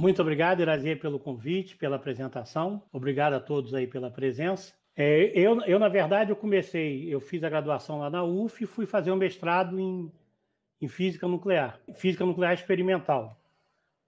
Muito obrigado, Irazia, pelo convite, pela apresentação. Obrigado a todos aí pela presença. É, eu, eu, na verdade, eu comecei, eu fiz a graduação lá na UF e fui fazer um mestrado em, em Física Nuclear, Física Nuclear Experimental.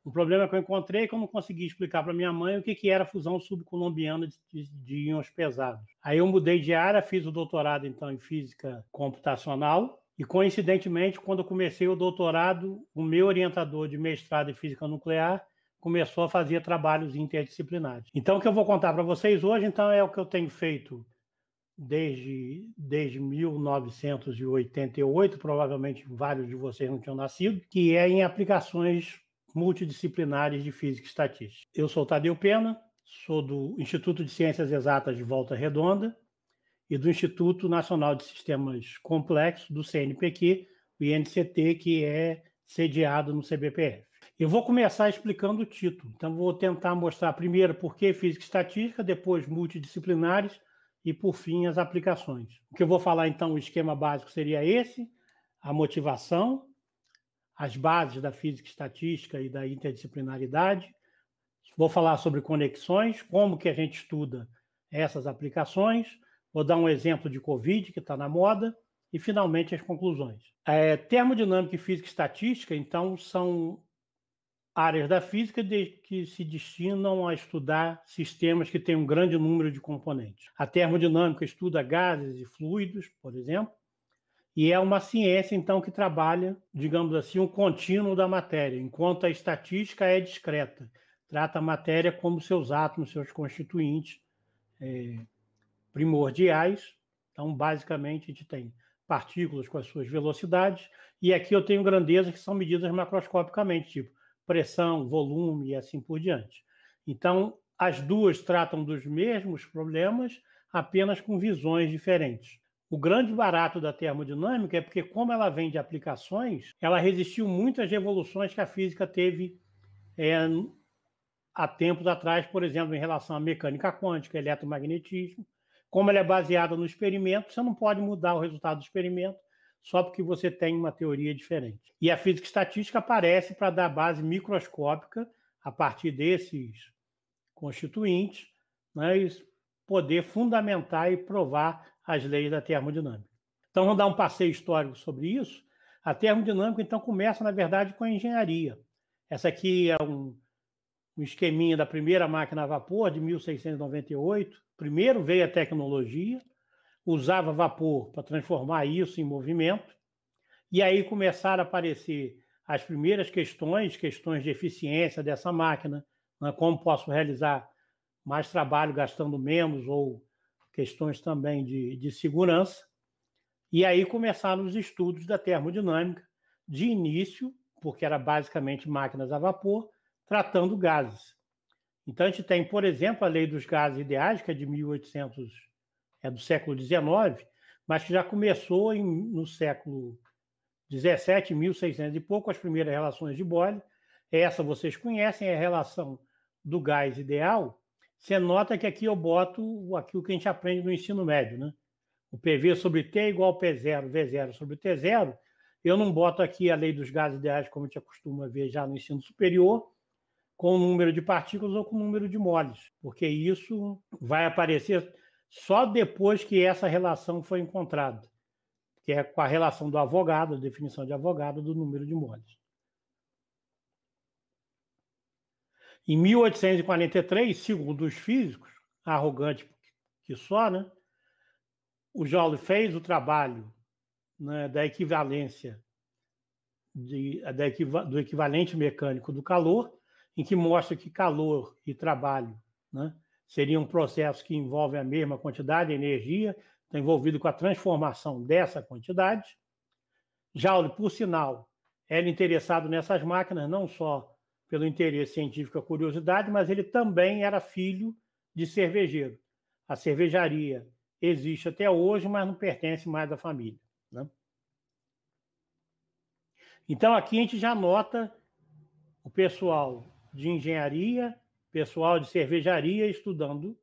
O problema que eu encontrei é que eu não consegui explicar para minha mãe o que, que era fusão subcolombiana de, de, de íons pesados. Aí eu mudei de área, fiz o doutorado, então, em Física Computacional, e coincidentemente, quando eu comecei o doutorado, o meu orientador de mestrado em física nuclear começou a fazer trabalhos interdisciplinares. Então, o que eu vou contar para vocês hoje, então, é o que eu tenho feito desde, desde 1988, provavelmente vários de vocês não tinham nascido, que é em aplicações multidisciplinares de física e estatística. Eu sou Tadeu Pena, sou do Instituto de Ciências Exatas de Volta Redonda e do Instituto Nacional de Sistemas Complexos, do CNPq, o INCT, que é sediado no CBPF. Eu vou começar explicando o título. Então, vou tentar mostrar primeiro por que física e estatística, depois multidisciplinares e, por fim, as aplicações. O que eu vou falar, então, o esquema básico seria esse, a motivação, as bases da física e estatística e da interdisciplinaridade. Vou falar sobre conexões, como que a gente estuda essas aplicações. Vou dar um exemplo de Covid, que está na moda. E, finalmente, as conclusões. É, termodinâmica e física e estatística, então, são áreas da física que se destinam a estudar sistemas que têm um grande número de componentes. A termodinâmica estuda gases e fluidos, por exemplo, e é uma ciência, então, que trabalha, digamos assim, um contínuo da matéria, enquanto a estatística é discreta, trata a matéria como seus átomos, seus constituintes é, primordiais. Então, basicamente, a gente tem partículas com as suas velocidades, e aqui eu tenho grandezas que são medidas macroscopicamente, tipo pressão, volume e assim por diante. Então, as duas tratam dos mesmos problemas, apenas com visões diferentes. O grande barato da termodinâmica é porque, como ela vem de aplicações, ela resistiu muitas revoluções que a física teve é, há tempos atrás, por exemplo, em relação à mecânica quântica, eletromagnetismo. Como ela é baseada no experimento, você não pode mudar o resultado do experimento, só porque você tem uma teoria diferente. E a física estatística aparece para dar base microscópica a partir desses constituintes, né, e poder fundamentar e provar as leis da termodinâmica. Então, vamos dar um passeio histórico sobre isso. A termodinâmica, então, começa, na verdade, com a engenharia. Essa aqui é um, um esqueminha da primeira máquina a vapor, de 1698. Primeiro veio a tecnologia, usava vapor para transformar isso em movimento. E aí começaram a aparecer as primeiras questões, questões de eficiência dessa máquina, né? como posso realizar mais trabalho gastando menos, ou questões também de, de segurança. E aí começaram os estudos da termodinâmica, de início, porque era basicamente máquinas a vapor, tratando gases. Então, a gente tem, por exemplo, a lei dos gases ideais, que é de 1800 é do século XIX, mas que já começou em, no século XVII, 1600 e pouco, as primeiras relações de Boyle. Essa vocês conhecem, é a relação do gás ideal. Você nota que aqui eu boto aquilo que a gente aprende no ensino médio, né? O PV sobre T é igual P0, V0 sobre T0. Eu não boto aqui a lei dos gases ideais, como a gente acostuma ver já no ensino superior, com o número de partículas ou com o número de moles, porque isso vai aparecer só depois que essa relação foi encontrada, que é com a relação do advogado, a definição de advogado, do número de moles. Em 1843, segundo os físicos, arrogante que só, né, o Joule fez o trabalho né, da equivalência de, da, do equivalente mecânico do calor, em que mostra que calor e trabalho né, seria um processo que envolve a mesma quantidade de energia, está envolvido com a transformação dessa quantidade. Joule, por sinal, era interessado nessas máquinas, não só pelo interesse científico e curiosidade, mas ele também era filho de cervejeiro. A cervejaria existe até hoje, mas não pertence mais à família. Né? Então, aqui a gente já nota o pessoal de engenharia pessoal de cervejaria estudando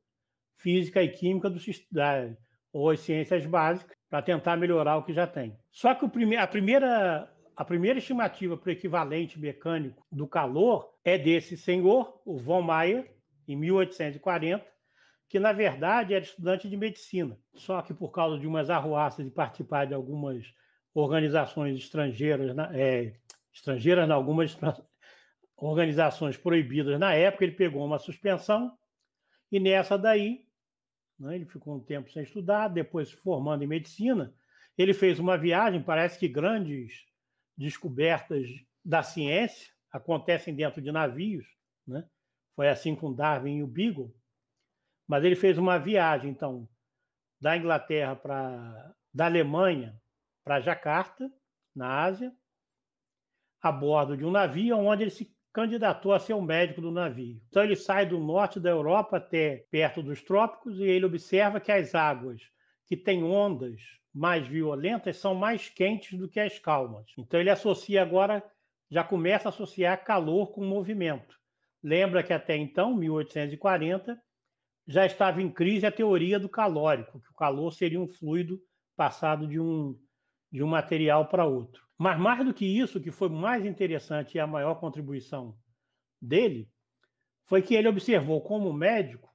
física e química do, da, ou as ciências básicas para tentar melhorar o que já tem. Só que prime, a, primeira, a primeira estimativa para o equivalente mecânico do calor é desse senhor, o von Mayer, em 1840, que na verdade era estudante de medicina. Só que por causa de umas arruaças de participar de algumas organizações estrangeiras, é, estrangeiras, não, algumas organizações proibidas na época, ele pegou uma suspensão e nessa daí, né, ele ficou um tempo sem estudar, depois se formando em medicina, ele fez uma viagem, parece que grandes descobertas da ciência acontecem dentro de navios, né? Foi assim com Darwin e o Beagle. Mas ele fez uma viagem, então, da Inglaterra para da Alemanha para Jacarta, na Ásia, a bordo de um navio onde ele se candidatou a ser um médico do navio. Então ele sai do norte da Europa até perto dos trópicos e ele observa que as águas que têm ondas mais violentas são mais quentes do que as calmas. Então ele associa agora, já começa a associar calor com movimento. Lembra que até então, 1840, já estava em crise a teoria do calórico, que o calor seria um fluido passado de um, de um material para outro. Mas mais do que isso, o que foi mais interessante e a maior contribuição dele foi que ele observou como médico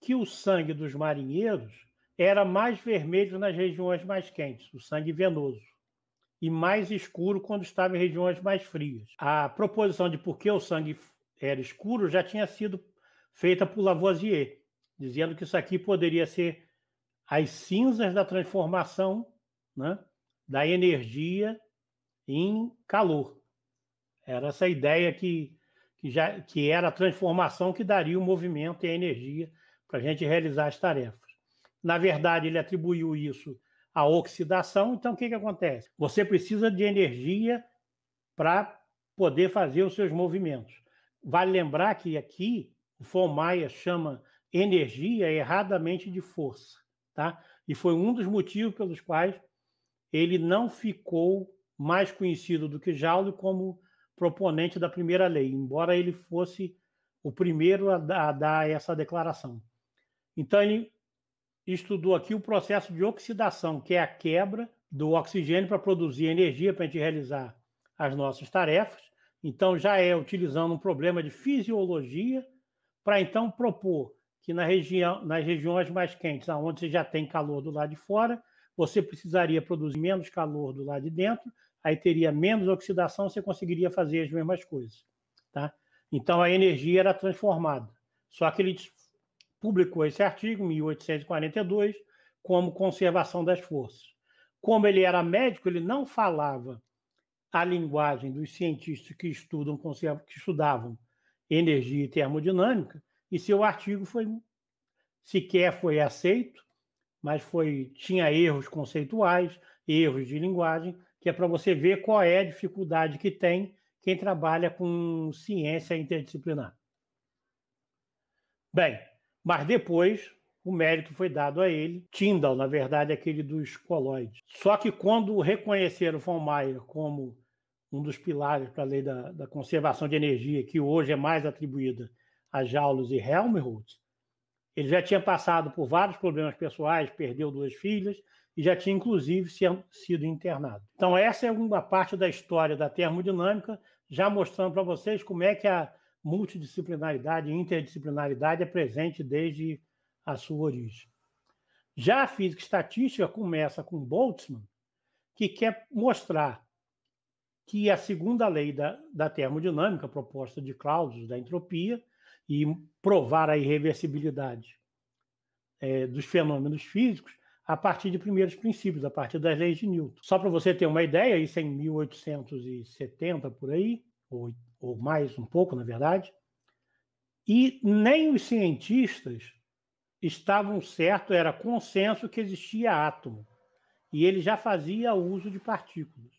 que o sangue dos marinheiros era mais vermelho nas regiões mais quentes, o sangue venoso, e mais escuro quando estava em regiões mais frias. A proposição de por que o sangue era escuro já tinha sido feita por Lavoisier, dizendo que isso aqui poderia ser as cinzas da transformação né, da energia em calor. Era essa ideia que, que, já, que era a transformação que daria o movimento e a energia para a gente realizar as tarefas. Na verdade, ele atribuiu isso à oxidação, então o que, que acontece? Você precisa de energia para poder fazer os seus movimentos. Vale lembrar que aqui o von Maia chama energia erradamente de força, tá? E foi um dos motivos pelos quais ele não ficou mais conhecido do que Jaulio como proponente da primeira lei, embora ele fosse o primeiro a dar essa declaração. Então, ele estudou aqui o processo de oxidação, que é a quebra do oxigênio para produzir energia para a gente realizar as nossas tarefas. Então, já é utilizando um problema de fisiologia para então propor que na região, nas regiões mais quentes, onde você já tem calor do lado de fora, você precisaria produzir menos calor do lado de dentro aí teria menos oxidação, você conseguiria fazer as mesmas coisas, tá? Então a energia era transformada. Só que ele publicou esse artigo, 1842, como conservação das forças. Como ele era médico, ele não falava a linguagem dos cientistas que estudam que estudavam energia e termodinâmica, e seu artigo foi sequer foi aceito, mas foi tinha erros conceituais, erros de linguagem, que é para você ver qual é a dificuldade que tem quem trabalha com ciência interdisciplinar. Bem, mas depois o mérito foi dado a ele, Tyndall, na verdade, é aquele dos coloides. Só que quando reconheceram von Mayer como um dos pilares para a lei da, da, conservação de energia, que hoje é mais atribuída a Jaulos e Helmholtz, ele já tinha passado por vários problemas pessoais, perdeu duas filhas, e já tinha, inclusive, sido internado. Então, essa é uma parte da história da termodinâmica, já mostrando para vocês como é que a multidisciplinaridade e interdisciplinaridade é presente desde a sua origem. Já a física estatística começa com Boltzmann, que quer mostrar que a segunda lei da, da termodinâmica, proposta de Clausius, da entropia, e provar a irreversibilidade é, dos fenômenos físicos, a partir de primeiros princípios, a partir das leis de Newton. Só para você ter uma ideia, isso é em 1870 por aí, ou, ou mais um pouco, na verdade, e nem os cientistas estavam certos, era consenso que existia átomo. E ele já fazia uso de partículas.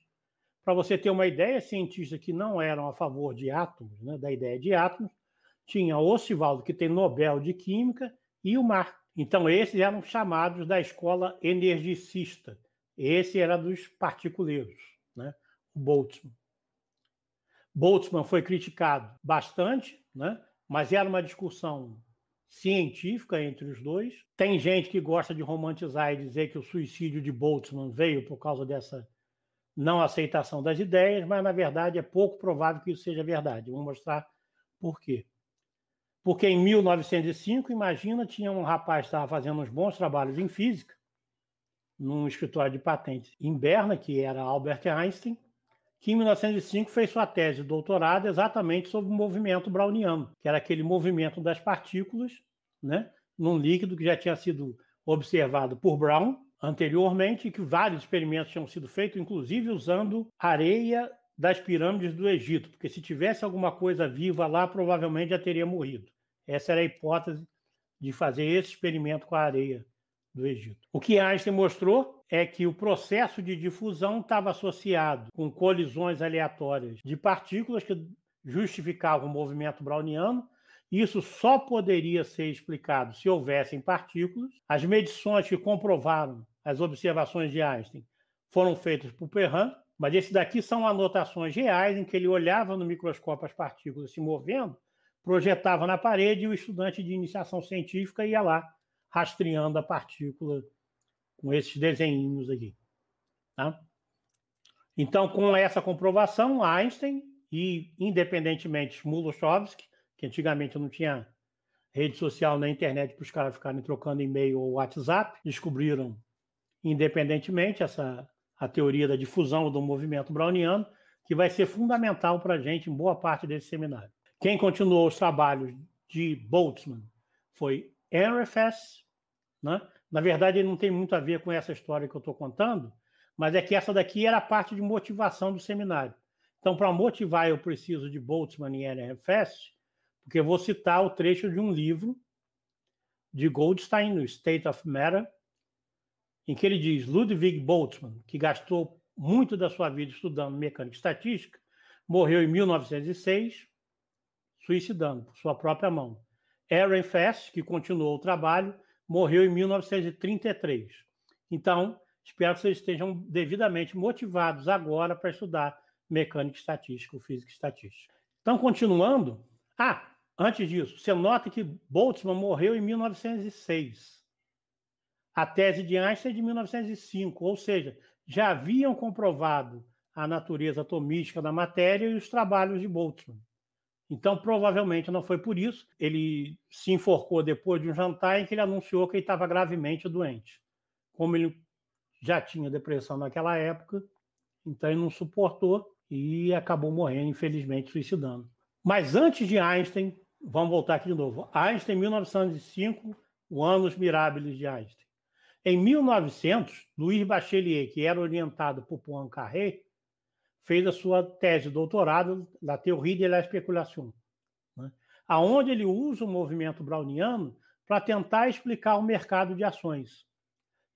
Para você ter uma ideia, cientistas que não eram a favor de átomos, né, da ideia de átomos, tinha Oswald, que tem Nobel de Química, e o Marx. Então, esses eram chamados da escola energicista. Esse era dos particuleiros, né? o Boltzmann. Boltzmann foi criticado bastante, né? mas era uma discussão científica entre os dois. Tem gente que gosta de romantizar e dizer que o suicídio de Boltzmann veio por causa dessa não aceitação das ideias, mas na verdade é pouco provável que isso seja verdade. Vou mostrar por quê. Porque em 1905, imagina, tinha um rapaz que estava fazendo uns bons trabalhos em física, num escritório de patentes em Berna, que era Albert Einstein, que em 1905 fez sua tese de doutorado exatamente sobre o movimento browniano, que era aquele movimento das partículas, né, num líquido que já tinha sido observado por Brown anteriormente, que vários experimentos tinham sido feitos, inclusive usando areia das pirâmides do Egito, porque se tivesse alguma coisa viva lá, provavelmente já teria morrido. Essa era a hipótese de fazer esse experimento com a areia do Egito. O que Einstein mostrou é que o processo de difusão estava associado com colisões aleatórias de partículas que justificavam o movimento browniano. Isso só poderia ser explicado se houvessem partículas. As medições que comprovaram as observações de Einstein foram feitas por Perrin mas esse daqui são anotações reais em que ele olhava no microscópio as partículas se movendo, projetava na parede e o estudante de iniciação científica ia lá rastreando a partícula com esses desenhinhos aqui. Tá? Então, com essa comprovação, Einstein e, independentemente, Mulochowski, que antigamente não tinha rede social na internet para os caras ficarem trocando e-mail ou WhatsApp, descobriram independentemente essa a teoria da difusão do movimento browniano, que vai ser fundamental para a gente em boa parte desse seminário. Quem continuou os trabalhos de Boltzmann foi Henry né? na verdade ele não tem muito a ver com essa história que eu estou contando, mas é que essa daqui era parte de motivação do seminário. Então, para motivar, eu preciso de Boltzmann e Henry porque eu vou citar o trecho de um livro de Goldstein, no State of Matter, em que ele diz Ludwig Boltzmann, que gastou muito da sua vida estudando mecânica e estatística, morreu em 1906, suicidando por sua própria mão. Aaron Fest, que continuou o trabalho, morreu em 1933. Então, espero que vocês estejam devidamente motivados agora para estudar mecânica estatística ou física estatística. Então, continuando. Ah, antes disso, você nota que Boltzmann morreu em 1906 a tese de Einstein é de 1905, ou seja, já haviam comprovado a natureza atomística da matéria e os trabalhos de Boltzmann. Então, provavelmente não foi por isso. Ele se enforcou depois de um jantar em que ele anunciou que ele estava gravemente doente. Como ele já tinha depressão naquela época, então ele não suportou e acabou morrendo, infelizmente, suicidando. Mas antes de Einstein, vamos voltar aqui de novo. Einstein, 1905, o Anos Mirabilis de Einstein. Em 1900, Louis Bachelier, que era orientado por Poincaré, fez a sua tese de doutorado da Teoria de la Especulação, né? aonde ele usa o movimento browniano para tentar explicar o mercado de ações.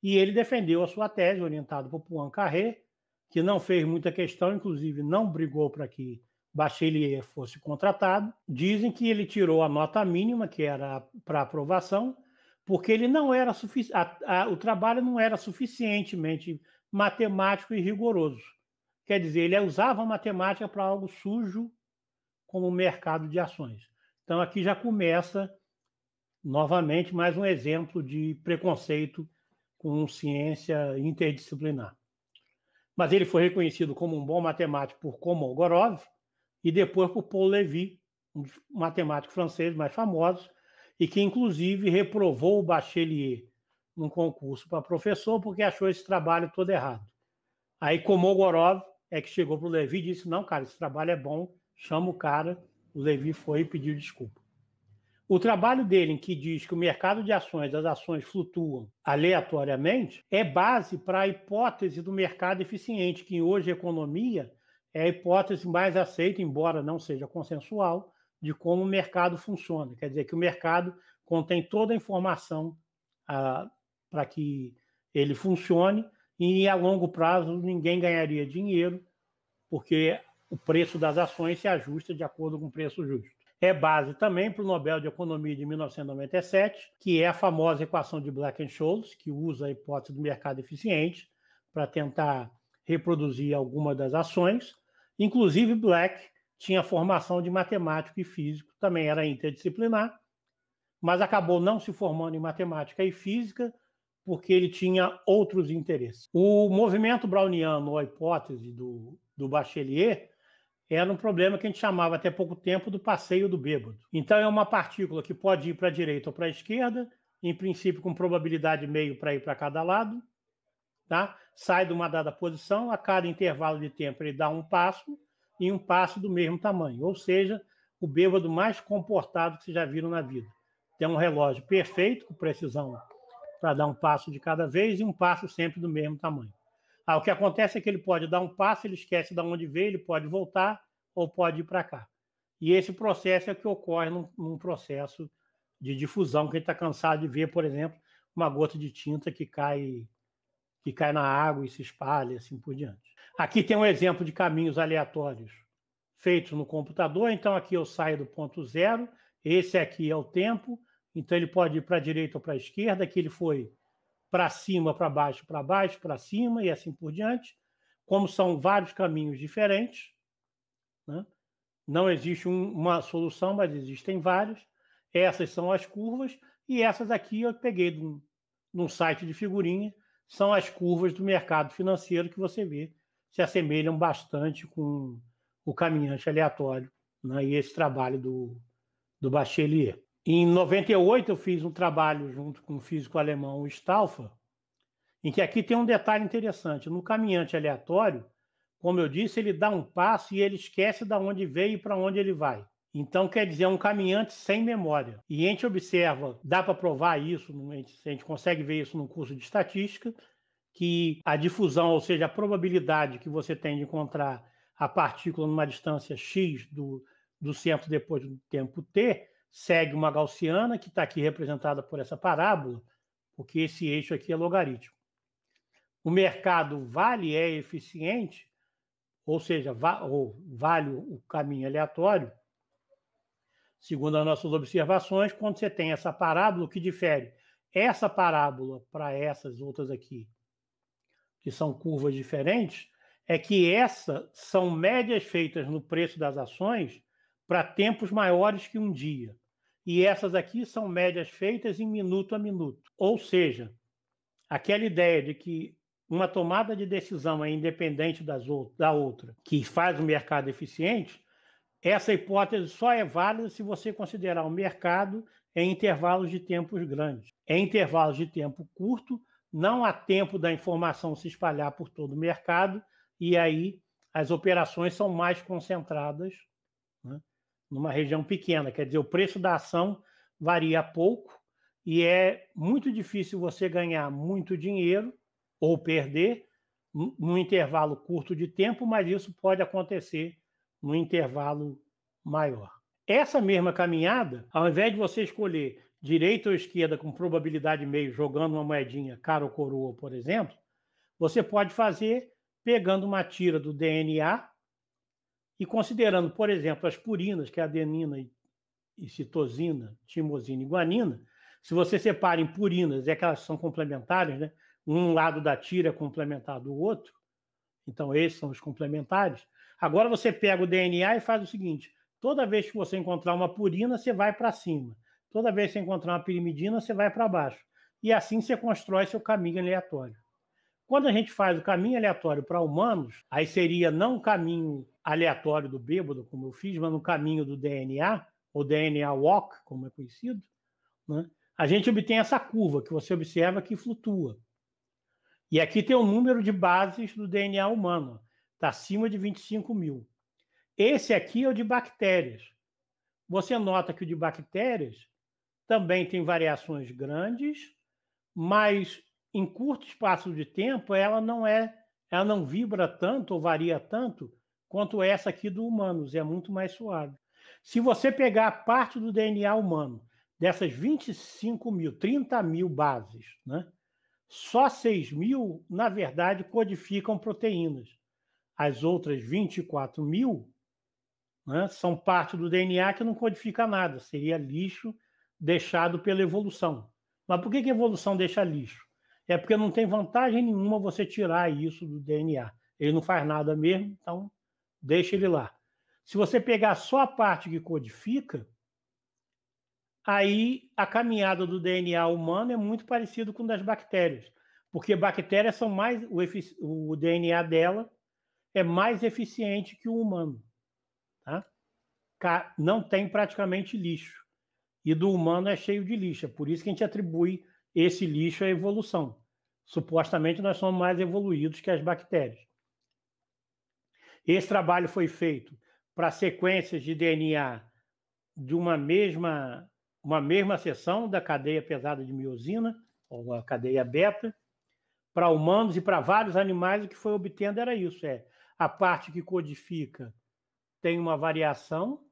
E ele defendeu a sua tese, orientado por Poincaré, que não fez muita questão, inclusive não brigou para que Bachelier fosse contratado. Dizem que ele tirou a nota mínima, que era para aprovação, porque ele não era o trabalho não era suficientemente matemático e rigoroso. Quer dizer, ele usava a matemática para algo sujo como o mercado de ações. Então aqui já começa novamente mais um exemplo de preconceito com ciência interdisciplinar. Mas ele foi reconhecido como um bom matemático por Komogorov e depois por Paul Levy, um matemático francês mais famoso, e que, inclusive, reprovou o bachelier num concurso para professor porque achou esse trabalho todo errado. Aí Komogorov é que chegou para o Levi e disse, não, cara, esse trabalho é bom, chama o cara. O Levi foi e pediu desculpa. O trabalho dele, em que diz que o mercado de ações, as ações flutuam aleatoriamente, é base para a hipótese do mercado eficiente, que hoje economia é a hipótese mais aceita, embora não seja consensual, de como o mercado funciona. Quer dizer, que o mercado contém toda a informação ah, para que ele funcione e a longo prazo ninguém ganharia dinheiro, porque o preço das ações se ajusta de acordo com o preço justo. É base também para o Nobel de Economia de 1997, que é a famosa equação de Black Scholes, que usa a hipótese do mercado eficiente para tentar reproduzir alguma das ações. Inclusive, Black tinha formação de matemático e físico, também era interdisciplinar, mas acabou não se formando em matemática e física porque ele tinha outros interesses. O movimento browniano, ou a hipótese do, do Bachelier, era um problema que a gente chamava até pouco tempo do passeio do bêbado. Então é uma partícula que pode ir para a direita ou para a esquerda, em princípio com probabilidade meio para ir para cada lado, tá? Sai de uma dada posição, a cada intervalo de tempo ele dá um passo, em um passe do mesmo tamanho, ou seja, o bêbado mais comportado que vocês já viram na vida. Tem um relógio perfeito, com precisão para dar um passo de cada vez e um passo sempre do mesmo tamanho. Ah, o que acontece é que ele pode dar um passo, ele esquece de onde veio, ele pode voltar ou pode ir para cá. E esse processo é o que ocorre num, num processo de difusão, que a gente está cansado de ver, por exemplo, uma gota de tinta que cai que cai na água e se espalha, assim por diante. Aqui tem um exemplo de caminhos aleatórios feitos no computador. Então, aqui eu saio do ponto zero, esse aqui é o tempo, então ele pode ir para a direita ou para a esquerda, aqui ele foi para cima, para baixo, para baixo, para cima e assim por diante. Como são vários caminhos diferentes, né? não existe um, uma solução, mas existem vários. Essas são as curvas, e essas aqui eu peguei num, de um site de figurinha são as curvas do mercado financeiro que você vê se assemelham bastante com o caminhante aleatório né, e esse trabalho do, do Bachelier. Em 98, eu fiz um trabalho junto com o físico alemão Stauffer, em que aqui tem um detalhe interessante. No caminhante aleatório, como eu disse, ele dá um passo e ele esquece de onde veio e para onde ele vai. Então, quer dizer, é um caminhante sem memória. E a gente observa, dá para provar isso, a gente, consegue ver isso no curso de estatística, que a difusão, ou seja, a probabilidade que você tem de encontrar a partícula numa distância x do, do centro depois do tempo t, segue uma gaussiana que está aqui representada por essa parábola, porque esse eixo aqui é logaritmo. O mercado vale é eficiente, ou seja, va ou vale o caminho aleatório, segundo as nossas observações, quando você tem essa parábola, o que difere essa parábola para essas outras aqui, que são curvas diferentes, é que essas são médias feitas no preço das ações para tempos maiores que um dia. E essas aqui são médias feitas em minuto a minuto. Ou seja, aquela ideia de que uma tomada de decisão é independente das da outra, que faz o mercado eficiente, essa hipótese só é válida se você considerar o mercado em intervalos de tempos grandes. Em intervalos de tempo curto, não há tempo da informação se espalhar por todo o mercado e aí as operações são mais concentradas né, numa região pequena. Quer dizer, o preço da ação varia pouco e é muito difícil você ganhar muito dinheiro ou perder num intervalo curto de tempo, mas isso pode acontecer no intervalo maior. Essa mesma caminhada, ao invés de você escolher direita ou esquerda com probabilidade meio, jogando uma moedinha cara ou coroa, por exemplo, você pode fazer pegando uma tira do DNA e considerando, por exemplo, as purinas, que é adenina e citosina, timosina e guanina, se você separa em purinas, é que elas são complementares, né? Um lado da tira é complementar do outro, então esses são os complementares. Agora você pega o DNA e faz o seguinte: toda vez que você encontrar uma purina, você vai para cima. Toda vez que você encontrar uma pirimidina, você vai para baixo. E assim você constrói seu caminho aleatório. Quando a gente faz o caminho aleatório para humanos, aí seria não o caminho aleatório do bêbado, como eu fiz, mas no caminho do DNA, ou DNA walk, como é conhecido, né? a gente obtém essa curva que você observa que flutua. E aqui tem o um número de bases do DNA humano. Está acima de 25 mil. Esse aqui é o de bactérias. Você nota que o de bactérias também tem variações grandes, mas em curto espaço de tempo ela não é, ela não vibra tanto ou varia tanto quanto essa aqui do humanos, é muito mais suave. Se você pegar parte do DNA humano, dessas 25 mil, 30 mil bases, né? só 6 mil, na verdade, codificam proteínas as outras 24 mil né, são parte do DNA que não codifica nada, seria lixo deixado pela evolução. Mas por que, que a evolução deixa lixo? É porque não tem vantagem nenhuma você tirar isso do DNA. Ele não faz nada mesmo, então deixa ele lá. Se você pegar só a parte que codifica, aí a caminhada do DNA humano é muito parecida com das bactérias, porque bactérias são mais o, o DNA dela é mais eficiente que o humano. Tá? Não tem praticamente lixo. E do humano é cheio de lixo. É por isso que a gente atribui esse lixo à evolução. Supostamente nós somos mais evoluídos que as bactérias. Esse trabalho foi feito para sequências de DNA de uma mesma, uma mesma seção da cadeia pesada de miosina, ou a cadeia beta, para humanos e para vários animais, o que foi obtendo era isso: é a parte que codifica tem uma variação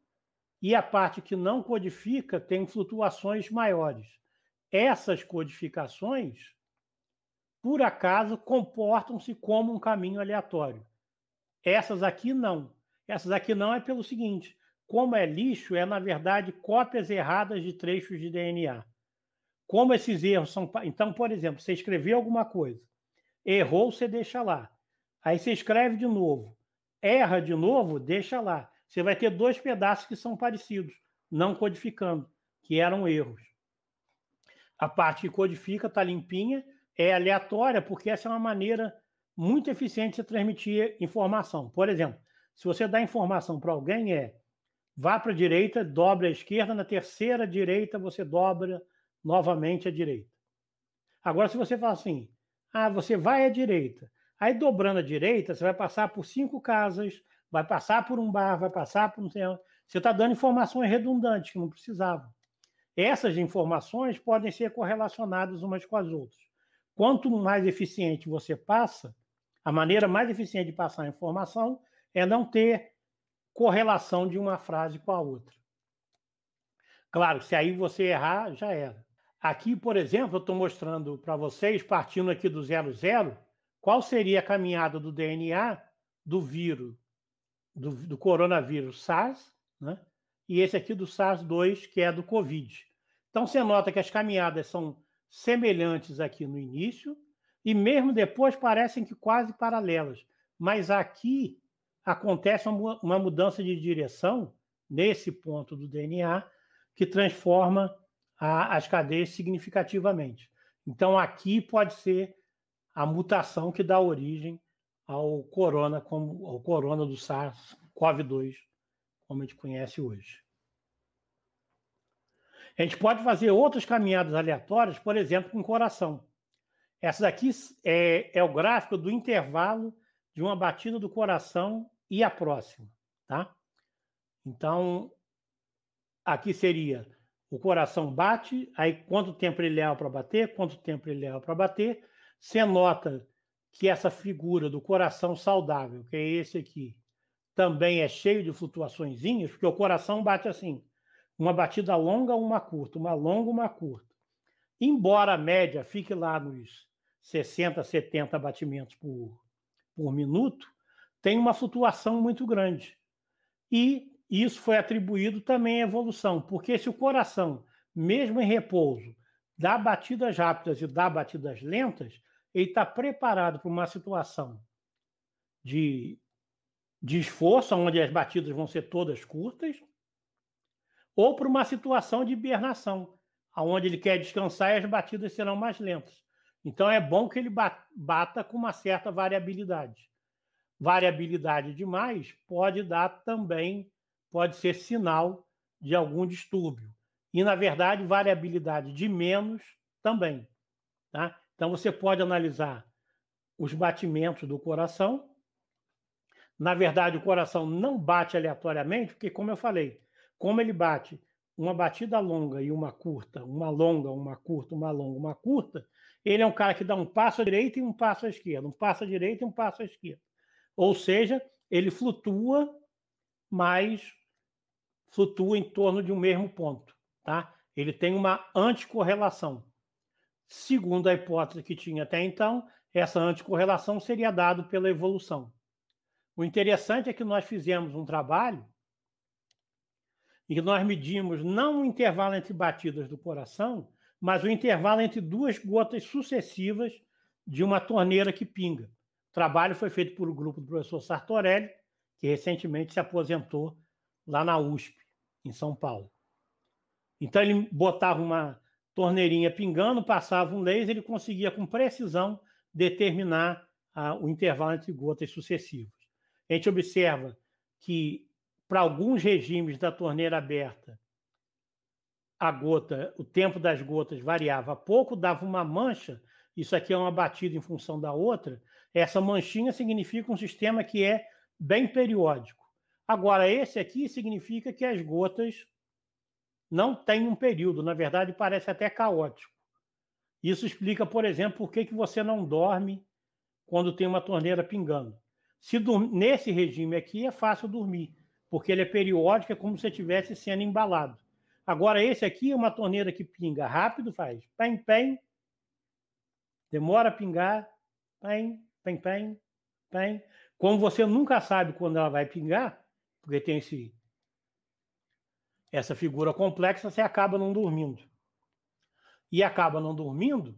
e a parte que não codifica tem flutuações maiores. Essas codificações, por acaso, comportam-se como um caminho aleatório. Essas aqui não. Essas aqui não é pelo seguinte: como é lixo, é na verdade cópias erradas de trechos de DNA. Como esses erros são. Então, por exemplo, você escreveu alguma coisa, errou, você deixa lá. Aí você escreve de novo, erra de novo, deixa lá. Você vai ter dois pedaços que são parecidos, não codificando, que eram erros. A parte que codifica está limpinha, é aleatória, porque essa é uma maneira muito eficiente de transmitir informação. Por exemplo, se você dá informação para alguém, é vá para a direita, dobre a esquerda, na terceira direita você dobra novamente a direita. Agora, se você fala assim, ah, você vai à direita, Aí, dobrando à direita, você vai passar por cinco casas, vai passar por um bar, vai passar por um. Você está dando informações redundantes que não precisavam. Essas informações podem ser correlacionadas umas com as outras. Quanto mais eficiente você passa, a maneira mais eficiente de passar a informação é não ter correlação de uma frase com a outra. Claro, se aí você errar, já era. Aqui, por exemplo, eu estou mostrando para vocês, partindo aqui do zero zero, qual seria a caminhada do DNA do vírus, do, do coronavírus SARS, né? e esse aqui do SARS-2, que é do COVID. Então, você nota que as caminhadas são semelhantes aqui no início, e mesmo depois parecem que quase paralelas. Mas aqui acontece uma mudança de direção nesse ponto do DNA que transforma a, as cadeias significativamente. Então, aqui pode ser a mutação que dá origem ao corona, como, ao corona do SARS-CoV-2, como a gente conhece hoje. A gente pode fazer outras caminhadas aleatórias, por exemplo, com o coração. Essa daqui é, é o gráfico do intervalo de uma batida do coração e a próxima, tá? Então, aqui seria o coração bate, aí quanto tempo ele leva para bater, quanto tempo ele leva para bater, você nota que essa figura do coração saudável, que é esse aqui, também é cheio de flutuaçõezinhas, porque o coração bate assim, uma batida longa, uma curta, uma longa, uma curta. Embora a média fique lá nos 60, 70 batimentos por, por minuto, tem uma flutuação muito grande. E isso foi atribuído também à evolução, porque se o coração, mesmo em repouso, dá batidas rápidas e dá batidas lentas, ele está preparado para uma situação de, de esforço, onde as batidas vão ser todas curtas, ou para uma situação de hibernação, onde ele quer descansar e as batidas serão mais lentas. Então é bom que ele bata com uma certa variabilidade. Variabilidade demais pode dar também, pode ser sinal de algum distúrbio. E, na verdade, variabilidade de menos também. Tá? Então você pode analisar os batimentos do coração. Na verdade, o coração não bate aleatoriamente, porque, como eu falei, como ele bate uma batida longa e uma curta, uma longa, uma curta, uma longa, uma curta, ele é um cara que dá um passo à direita e um passo à esquerda, um passo à direita e um passo à esquerda. Ou seja, ele flutua, mas flutua em torno de um mesmo ponto. Tá? Ele tem uma anticorrelação. Segundo a hipótese que tinha até então, essa anticorrelação seria dada pela evolução. O interessante é que nós fizemos um trabalho em que nós medimos não o intervalo entre batidas do coração, mas o intervalo entre duas gotas sucessivas de uma torneira que pinga. O trabalho foi feito por um grupo do professor Sartorelli, que recentemente se aposentou lá na USP, em São Paulo. Então ele botava uma torneirinha pingando, passava um laser, ele conseguia com precisão determinar ah, o intervalo entre gotas sucessivas. A gente observa que, para alguns regimes da torneira aberta, a gota, o tempo das gotas variava pouco, dava uma mancha, isso aqui é uma batida em função da outra, essa manchinha significa um sistema que é bem periódico. Agora, esse aqui significa que as gotas não tem um período, na verdade, parece até caótico. Isso explica, por exemplo, por que, que você não dorme quando tem uma torneira pingando. Se Nesse regime aqui é fácil dormir, porque ele é periódico, é como se estivesse sendo embalado. Agora, esse aqui é uma torneira que pinga rápido, faz pem, pem, demora a pingar, pem, pem, pem, pem. Como você nunca sabe quando ela vai pingar, porque tem esse essa figura complexa, você acaba não dormindo. E acaba não dormindo,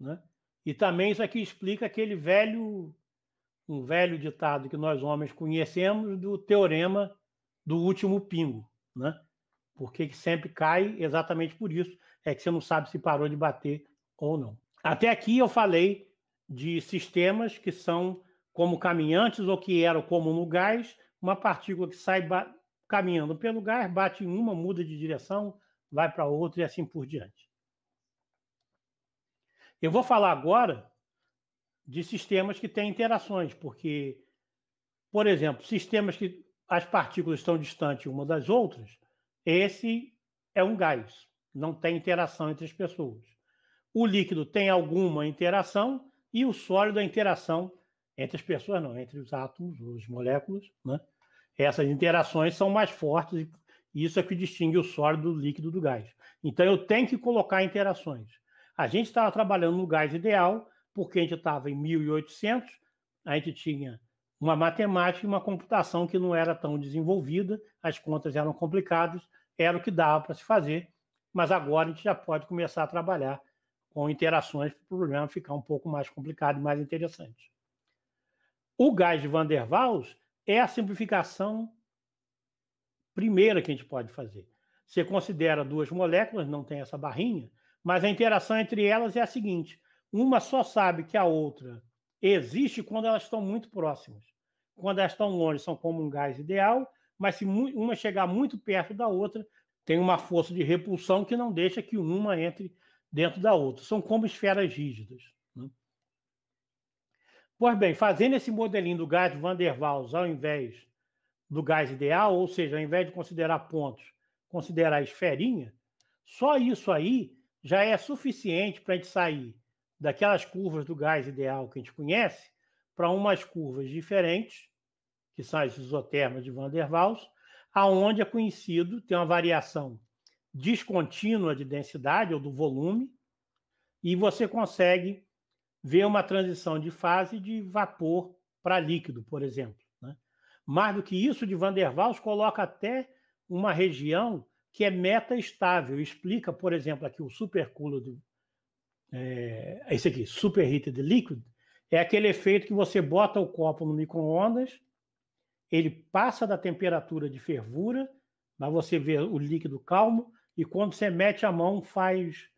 né? E também isso aqui explica aquele velho, um velho ditado que nós homens conhecemos do teorema do último pingo, né? Porque sempre cai exatamente por isso, é que você não sabe se parou de bater ou não. Até aqui eu falei de sistemas que são como caminhantes ou que eram como no gás, uma partícula que sai caminhando pelo lugar, bate em uma, muda de direção, vai para outra e assim por diante. Eu vou falar agora de sistemas que têm interações, porque, por exemplo, sistemas que as partículas estão distantes uma das outras, esse é um gás, não tem interação entre as pessoas. O líquido tem alguma interação e o sólido é a interação entre as pessoas, não, entre os átomos, as moléculas, né? essas interações são mais fortes e isso é que distingue o sólido do líquido do gás. Então eu tenho que colocar interações. A gente estava trabalhando no gás ideal, porque a gente estava em 1800, a gente tinha uma matemática e uma computação que não era tão desenvolvida, as contas eram complicadas, era o que dava para se fazer, mas agora a gente já pode começar a trabalhar com interações para o programa ficar um pouco mais complicado e mais interessante. O gás de Van der Waals é a simplificação primeira que a gente pode fazer. Você considera duas moléculas, não tem essa barrinha, mas a interação entre elas é a seguinte: uma só sabe que a outra existe quando elas estão muito próximas. Quando elas estão longe, são como um gás ideal, mas se uma chegar muito perto da outra, tem uma força de repulsão que não deixa que uma entre dentro da outra. São como esferas rígidas. Pois bem, fazendo esse modelinho do gás van der Waals ao invés do gás ideal, ou seja, ao invés de considerar pontos, considerar esferinha, só isso aí já é suficiente para a gente sair daquelas curvas do gás ideal que a gente conhece para umas curvas diferentes, que são as isotermas de van der Waals, aonde é conhecido tem uma variação descontínua de densidade ou do volume, e você consegue vê uma transição de fase de vapor para líquido, por exemplo. Né? Mais do que isso, de Van der Waals coloca até uma região que é meta estável. Explica, por exemplo, aqui o superculo é, é, esse aqui, superheated liquid, é aquele efeito que você bota o copo no micro-ondas, ele passa da temperatura de fervura, mas você vê o líquido calmo, e quando você mete a mão, faz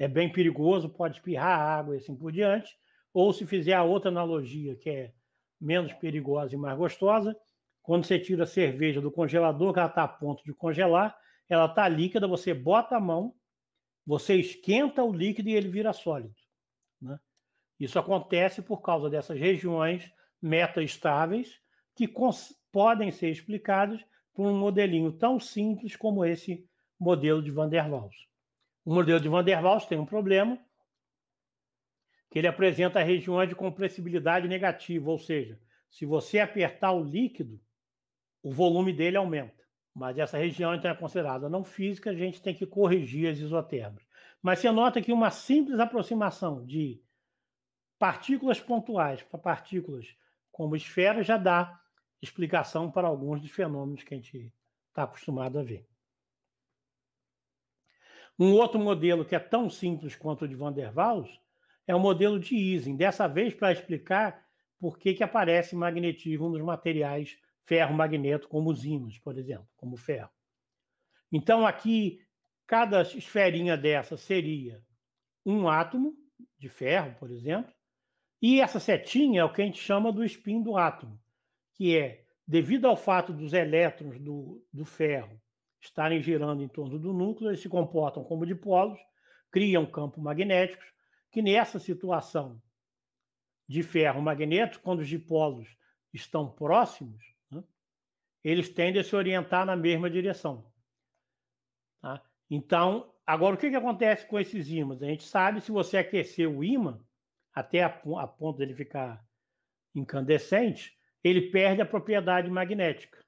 é bem perigoso, pode espirrar água e assim por diante. Ou se fizer a outra analogia, que é menos perigosa e mais gostosa, quando você tira a cerveja do congelador, que ela está a ponto de congelar, ela está líquida, você bota a mão, você esquenta o líquido e ele vira sólido. Né? Isso acontece por causa dessas regiões metaestáveis que podem ser explicadas por um modelinho tão simples como esse modelo de Van der Waals. O modelo de Van der Waals tem um problema, que ele apresenta regiões de compressibilidade negativa, ou seja, se você apertar o líquido, o volume dele aumenta. Mas essa região então é considerada não física, a gente tem que corrigir as isotermas. Mas você nota que uma simples aproximação de partículas pontuais para partículas como esferas já dá explicação para alguns dos fenômenos que a gente está acostumado a ver. Um outro modelo que é tão simples quanto o de Van der Waals é o modelo de Ising, dessa vez para explicar por que, que aparece magnetismo nos materiais ferro-magneto, como os ímãs, por exemplo, como o ferro. Então, aqui, cada esferinha dessa seria um átomo de ferro, por exemplo, e essa setinha é o que a gente chama do spin do átomo, que é, devido ao fato dos elétrons do, do ferro estarem girando em torno do núcleo, eles se comportam como dipolos, criam campos magnéticos, que nessa situação de ferro magnético, quando os dipolos estão próximos, né, eles tendem a se orientar na mesma direção. Tá? Então, agora o que, que acontece com esses ímãs? A gente sabe se você aquecer o ímã até a, a ponto dele ficar incandescente, ele perde a propriedade magnética.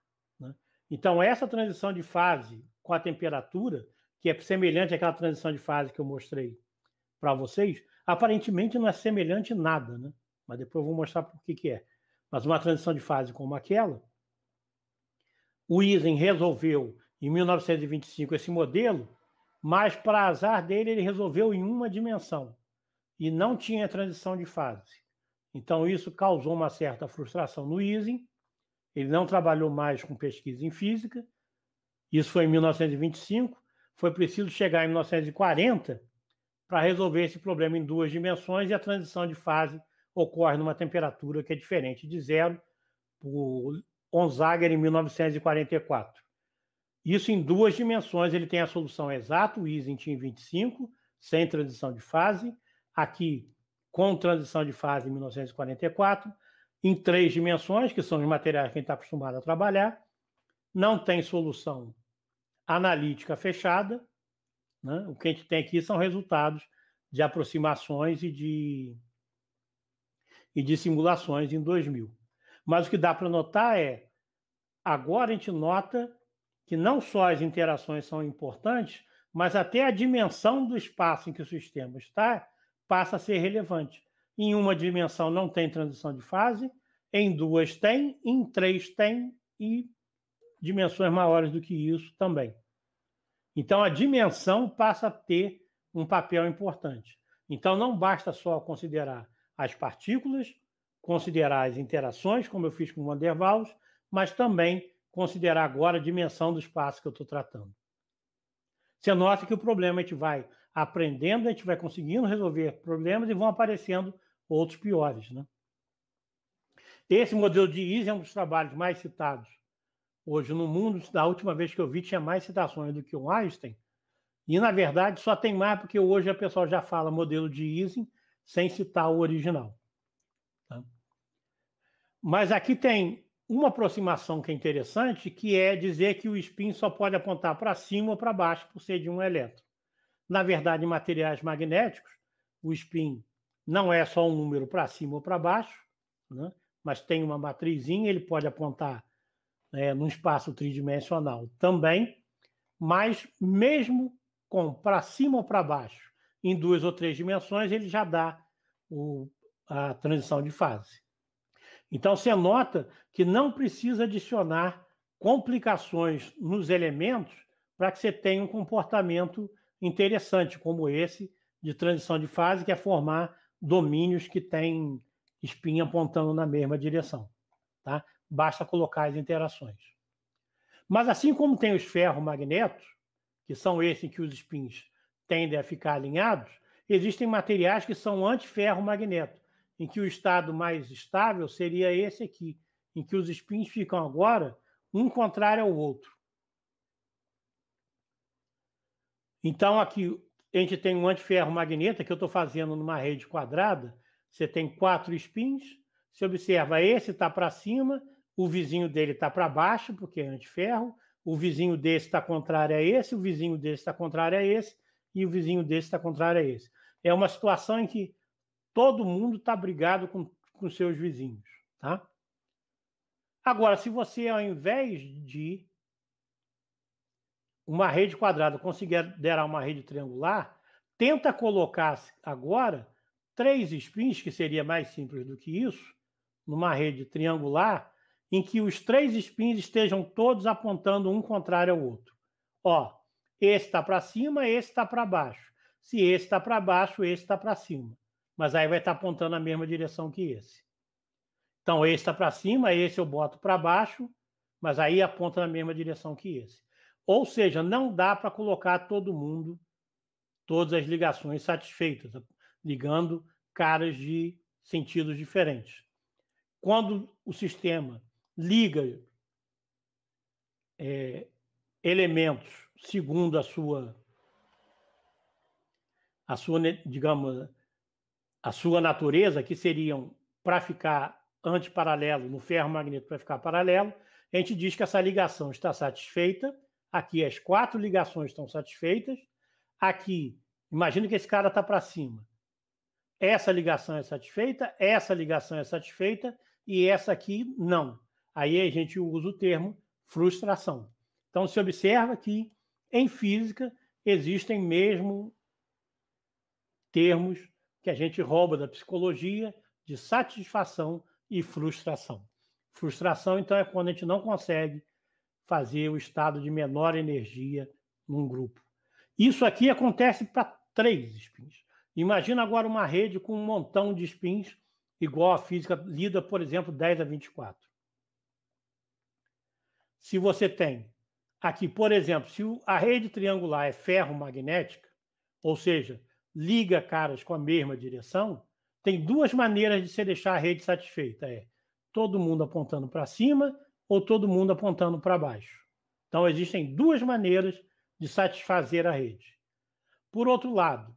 Então, essa transição de fase com a temperatura, que é semelhante àquela transição de fase que eu mostrei para vocês, aparentemente não é semelhante nada, né? Mas depois eu vou mostrar por que, que é. Mas uma transição de fase como aquela, o Isen resolveu em 1925 esse modelo, mas para azar dele ele resolveu em uma dimensão e não tinha transição de fase. Então isso causou uma certa frustração no Isen ele não trabalhou mais com pesquisa em física. Isso foi em 1925. Foi preciso chegar em 1940 para resolver esse problema em duas dimensões e a transição de fase ocorre numa temperatura que é diferente de zero, por Onzager em 1944. Isso em duas dimensões, ele tem a solução exata, o ISINT em 25, sem transição de fase, aqui com transição de fase em 1944, em três dimensões, que são os materiais que a gente está acostumado a trabalhar, não tem solução analítica fechada. Né? O que a gente tem aqui são resultados de aproximações e de, e de simulações em 2000. Mas o que dá para notar é, agora a gente nota que não só as interações são importantes, mas até a dimensão do espaço em que o sistema está passa a ser relevante. Em uma dimensão não tem transição de fase, em duas tem, em três tem e dimensões maiores do que isso também. Então a dimensão passa a ter um papel importante. Então não basta só considerar as partículas, considerar as interações, como eu fiz com o Van der Waals, mas também considerar agora a dimensão do espaço que eu estou tratando. Você nota que o problema a gente vai aprendendo, a gente vai conseguindo resolver problemas e vão aparecendo outros piores. Né? Esse modelo de ISE é um dos trabalhos mais citados hoje no mundo. Da última vez que eu vi, tinha mais citações do que o Einstein. E, na verdade, só tem mais porque hoje a pessoa já fala modelo de Ising sem citar o original. Tá? Mas aqui tem uma aproximação que é interessante, que é dizer que o spin só pode apontar para cima ou para baixo por ser de um elétron. Na verdade, em materiais magnéticos, o spin não é só um número para cima ou para baixo, né? mas tem uma matrizinha, ele pode apontar no né, num espaço tridimensional também, mas mesmo com para cima ou para baixo, em duas ou três dimensões, ele já dá o, a transição de fase. Então você nota que não precisa adicionar complicações nos elementos para que você tenha um comportamento interessante, como esse de transição de fase, que é formar domínios que têm espinha apontando na mesma direção. Tá? Basta colocar as interações. Mas assim como tem os ferromagnetos, que são esses em que os spins tendem a ficar alinhados, existem materiais que são antiferromagneto, em que o estado mais estável seria esse aqui, em que os spins ficam agora um contrário ao outro. Então, aqui, a gente tem um antiferro magneta que eu estou fazendo numa rede quadrada. Você tem quatro spins. Você observa, esse está para cima, o vizinho dele está para baixo, porque é antiferro. O vizinho desse está contrário a esse, o vizinho desse está contrário a esse, e o vizinho desse está contrário a esse. É uma situação em que todo mundo está brigado com, com seus vizinhos. Tá? Agora, se você, ao invés de uma rede quadrada considerar uma rede triangular, tenta colocar agora três spins, que seria mais simples do que isso, numa rede triangular, em que os três spins estejam todos apontando um contrário ao outro. Ó, esse está para cima, esse está para baixo. Se esse está para baixo, esse está para cima. Mas aí vai estar tá apontando a mesma direção que esse. Então, esse está para cima, esse eu boto para baixo, mas aí aponta na mesma direção que esse. Ou seja, não dá para colocar todo mundo, todas as ligações satisfeitas, ligando caras de sentidos diferentes. Quando o sistema liga é, elementos segundo a sua, a sua, digamos, a sua natureza, que seriam para ficar antiparalelo, no ferro magneto para ficar paralelo, a gente diz que essa ligação está satisfeita Aqui as quatro ligações estão satisfeitas. Aqui, imagina que esse cara está para cima. Essa ligação é satisfeita, essa ligação é satisfeita e essa aqui não. Aí a gente usa o termo frustração. Então se observa que em física existem mesmo termos que a gente rouba da psicologia de satisfação e frustração. Frustração, então, é quando a gente não consegue fazer o estado de menor energia num grupo. Isso aqui acontece para três spins. Imagina agora uma rede com um montão de spins, igual a física lida, por exemplo, 10 a 24. Se você tem aqui, por exemplo, se a rede triangular é ferromagnética, ou seja, liga caras com a mesma direção, tem duas maneiras de se deixar a rede satisfeita. É todo mundo apontando para cima ou todo mundo apontando para baixo. Então, existem duas maneiras de satisfazer a rede. Por outro lado,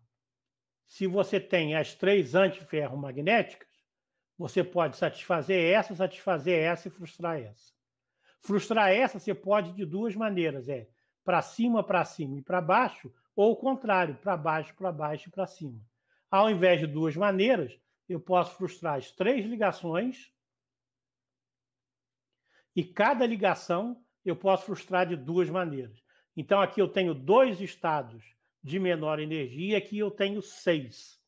se você tem as três antiferromagnéticas, você pode satisfazer essa, satisfazer essa e frustrar essa. Frustrar essa você pode de duas maneiras, é para cima, para cima e para baixo, ou o contrário, para baixo, para baixo e para cima. Ao invés de duas maneiras, eu posso frustrar as três ligações e cada ligação eu posso frustrar de duas maneiras. Então aqui eu tenho dois estados de menor energia, aqui eu tenho seis.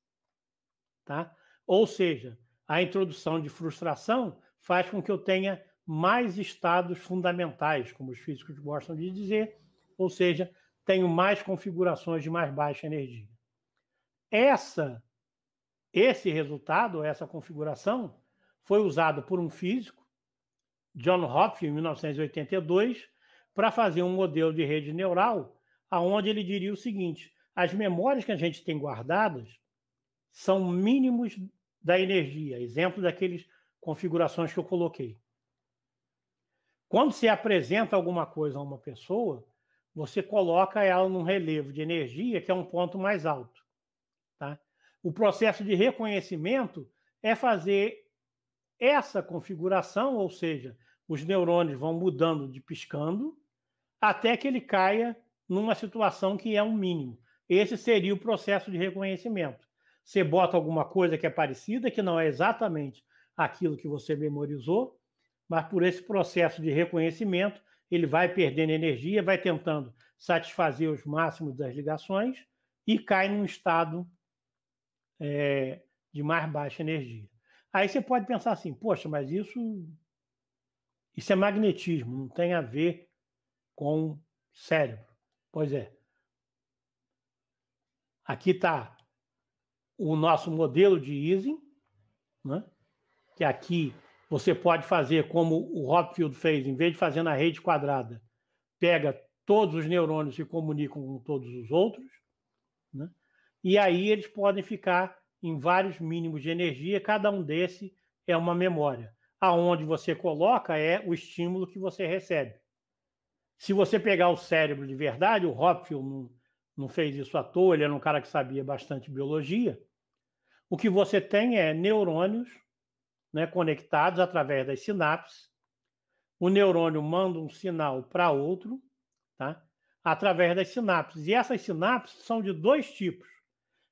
Tá? Ou seja, a introdução de frustração faz com que eu tenha mais estados fundamentais, como os físicos gostam de dizer, ou seja, tenho mais configurações de mais baixa energia. Essa esse resultado, essa configuração, foi usado por um físico John Hopkins, em 1982, para fazer um modelo de rede neural, aonde ele diria o seguinte: as memórias que a gente tem guardadas são mínimos da energia, exemplo daqueles configurações que eu coloquei. Quando você apresenta alguma coisa a uma pessoa, você coloca ela num relevo de energia que é um ponto mais alto. Tá? O processo de reconhecimento é fazer essa configuração, ou seja, os neurônios vão mudando de piscando até que ele caia numa situação que é um mínimo. Esse seria o processo de reconhecimento. Você bota alguma coisa que é parecida, que não é exatamente aquilo que você memorizou, mas por esse processo de reconhecimento, ele vai perdendo energia, vai tentando satisfazer os máximos das ligações e cai num estado é, de mais baixa energia. Aí você pode pensar assim, poxa, mas isso isso é magnetismo, não tem a ver com cérebro. Pois é. Aqui está o nosso modelo de easing, né? que aqui você pode fazer como o Hopfield fez, em vez de fazer na rede quadrada, pega todos os neurônios e comunicam com todos os outros, né? e aí eles podem ficar em vários mínimos de energia, cada um desse é uma memória aonde você coloca é o estímulo que você recebe. Se você pegar o cérebro de verdade, o Hopfield não, não fez isso à toa, ele era um cara que sabia bastante biologia. O que você tem é neurônios né, conectados através das sinapses. O neurônio manda um sinal para outro, tá? através das sinapses. E essas sinapses são de dois tipos.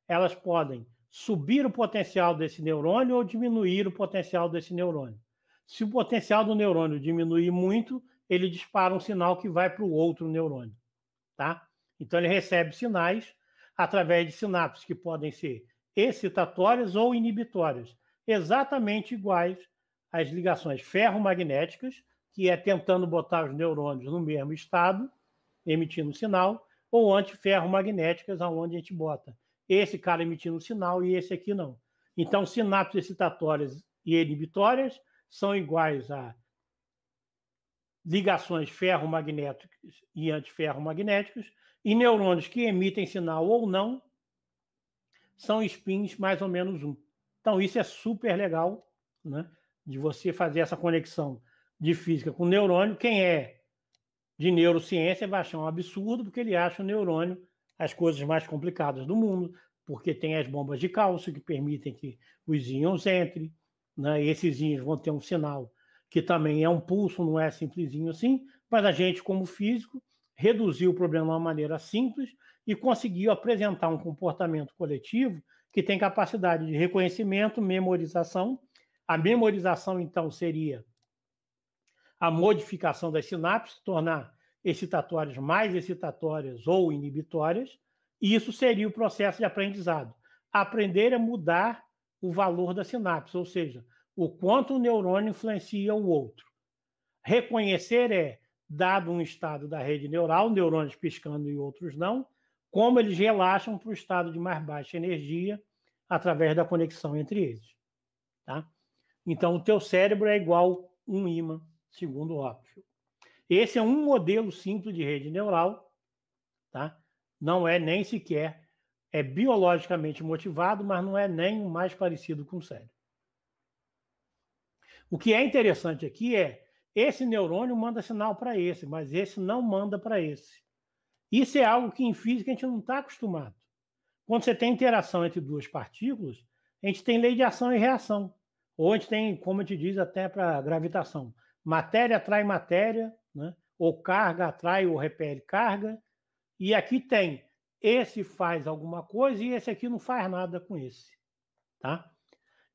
Elas podem subir o potencial desse neurônio ou diminuir o potencial desse neurônio. Se o potencial do neurônio diminuir muito, ele dispara um sinal que vai para o outro neurônio, tá? Então ele recebe sinais através de sinapses que podem ser excitatórias ou inibitórias, exatamente iguais às ligações ferromagnéticas, que é tentando botar os neurônios no mesmo estado, emitindo sinal, ou antiferromagnéticas, aonde a gente bota esse cara emitindo sinal e esse aqui não. Então, sinapses excitatórias e inibitórias são iguais a ligações ferromagnéticas e antiferromagnéticos, e neurônios que emitem sinal ou não são spins mais ou menos um. Então, isso é super legal, né? De você fazer essa conexão de física com neurônio. Quem é de neurociência vai achar um absurdo, porque ele acha o neurônio as coisas mais complicadas do mundo, porque tem as bombas de cálcio que permitem que os íons entrem, né? E esses zinhos vão ter um sinal que também é um pulso, não é simplesinho assim, mas a gente, como físico, reduziu o problema de uma maneira simples e conseguiu apresentar um comportamento coletivo que tem capacidade de reconhecimento, memorização. A memorização, então, seria a modificação das sinapses, tornar excitatórias mais excitatórias ou inibitórias, e isso seria o processo de aprendizado. Aprender a mudar o valor da sinapse, ou seja, o quanto o neurônio influencia o outro. Reconhecer é, dado um estado da rede neural, neurônios piscando e outros não, como eles relaxam para o estado de mais baixa energia através da conexão entre eles. Tá? Então, o teu cérebro é igual um ímã, segundo Hopfield. Esse é um modelo simples de rede neural, tá? não é nem sequer é biologicamente motivado, mas não é nem o mais parecido com o cérebro. O que é interessante aqui é esse neurônio manda sinal para esse, mas esse não manda para esse. Isso é algo que em física a gente não está acostumado. Quando você tem interação entre duas partículas, a gente tem lei de ação e reação. Ou a gente tem, como a gente diz até para gravitação, matéria atrai matéria, né? ou carga atrai ou repele carga. E aqui tem esse faz alguma coisa e esse aqui não faz nada com esse, tá?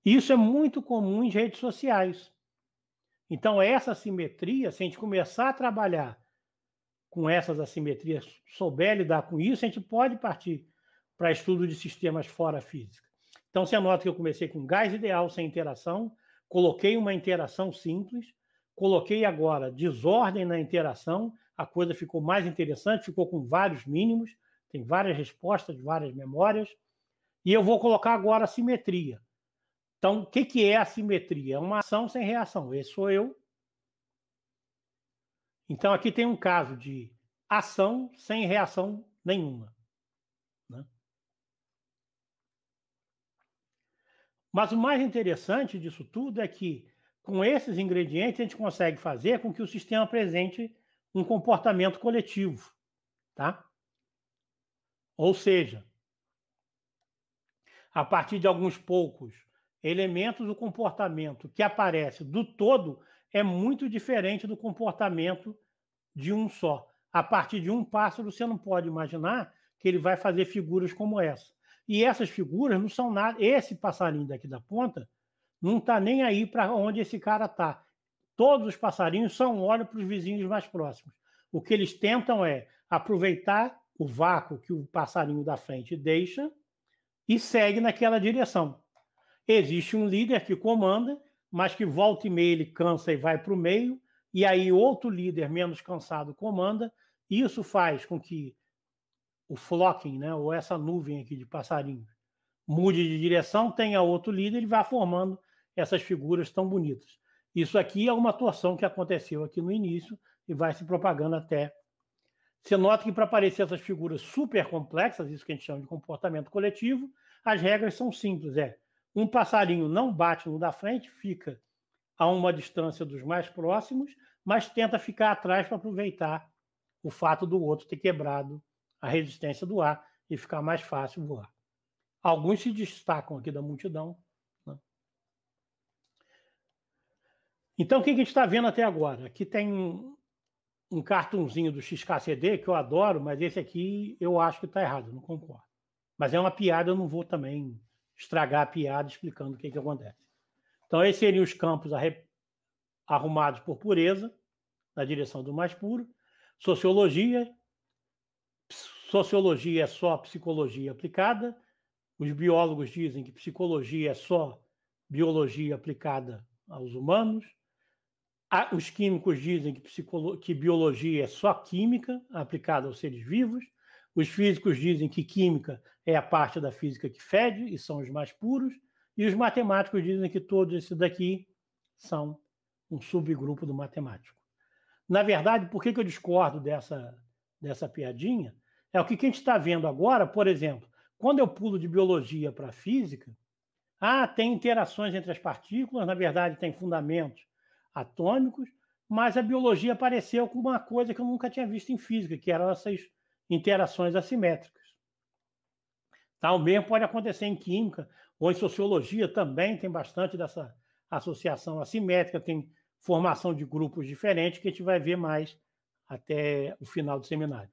Isso é muito comum em redes sociais. Então, essa simetria, se a gente começar a trabalhar com essas assimetrias, souber lidar com isso, a gente pode partir para estudo de sistemas fora física. Então, você nota que eu comecei com gás ideal sem interação, coloquei uma interação simples, coloquei agora desordem na interação, a coisa ficou mais interessante, ficou com vários mínimos, tem várias respostas várias memórias, e eu vou colocar agora a simetria. Então, o que, que é a simetria? É uma ação sem reação. Esse sou eu. Então, aqui tem um caso de ação sem reação nenhuma. Né? Mas o mais interessante disso tudo é que, com esses ingredientes, a gente consegue fazer com que o sistema apresente um comportamento coletivo. Tá? Ou seja, a partir de alguns poucos elementos, o comportamento que aparece do todo é muito diferente do comportamento de um só. A partir de um pássaro, você não pode imaginar que ele vai fazer figuras como essa. E essas figuras não são nada. Esse passarinho daqui da ponta não está nem aí para onde esse cara está. Todos os passarinhos são olhos para os vizinhos mais próximos. O que eles tentam é aproveitar o vácuo que o passarinho da frente deixa e segue naquela direção. Existe um líder que comanda, mas que volta e meia ele cansa e vai para o meio, e aí outro líder menos cansado comanda. Isso faz com que o flocking, né, ou essa nuvem aqui de passarinhos, mude de direção, tenha outro líder, ele vai formando essas figuras tão bonitas. Isso aqui é uma torção que aconteceu aqui no início e vai se propagando até você nota que para aparecer essas figuras super complexas, isso que a gente chama de comportamento coletivo, as regras são simples. É um passarinho não bate no da frente, fica a uma distância dos mais próximos, mas tenta ficar atrás para aproveitar o fato do outro ter quebrado a resistência do ar e ficar mais fácil voar. Alguns se destacam aqui da multidão. Né? Então, o que a gente está vendo até agora? Aqui tem um cartunzinho do XKCD, que eu adoro, mas esse aqui eu acho que está errado, não concordo. Mas é uma piada, eu não vou também estragar a piada explicando o que, que acontece. Então, esses seriam os campos arre... arrumados por pureza, na direção do mais puro. Sociologia. Sociologia é só psicologia aplicada. Os biólogos dizem que psicologia é só biologia aplicada aos humanos os químicos dizem que, que biologia é só química aplicada aos seres vivos. Os físicos dizem que química é a parte da física que fede e são os mais puros. E os matemáticos dizem que todos esses daqui são um subgrupo do matemático. Na verdade, por que, que eu discordo dessa, dessa piadinha? É o que, que a gente está vendo agora, por exemplo, quando eu pulo de biologia para física, ah, tem interações entre as partículas, na verdade tem fundamentos atômicos, mas a biologia apareceu com uma coisa que eu nunca tinha visto em física, que eram essas interações assimétricas. Talvez mesmo pode acontecer em química ou em sociologia também, tem bastante dessa associação assimétrica, tem formação de grupos diferentes que a gente vai ver mais até o final do seminário.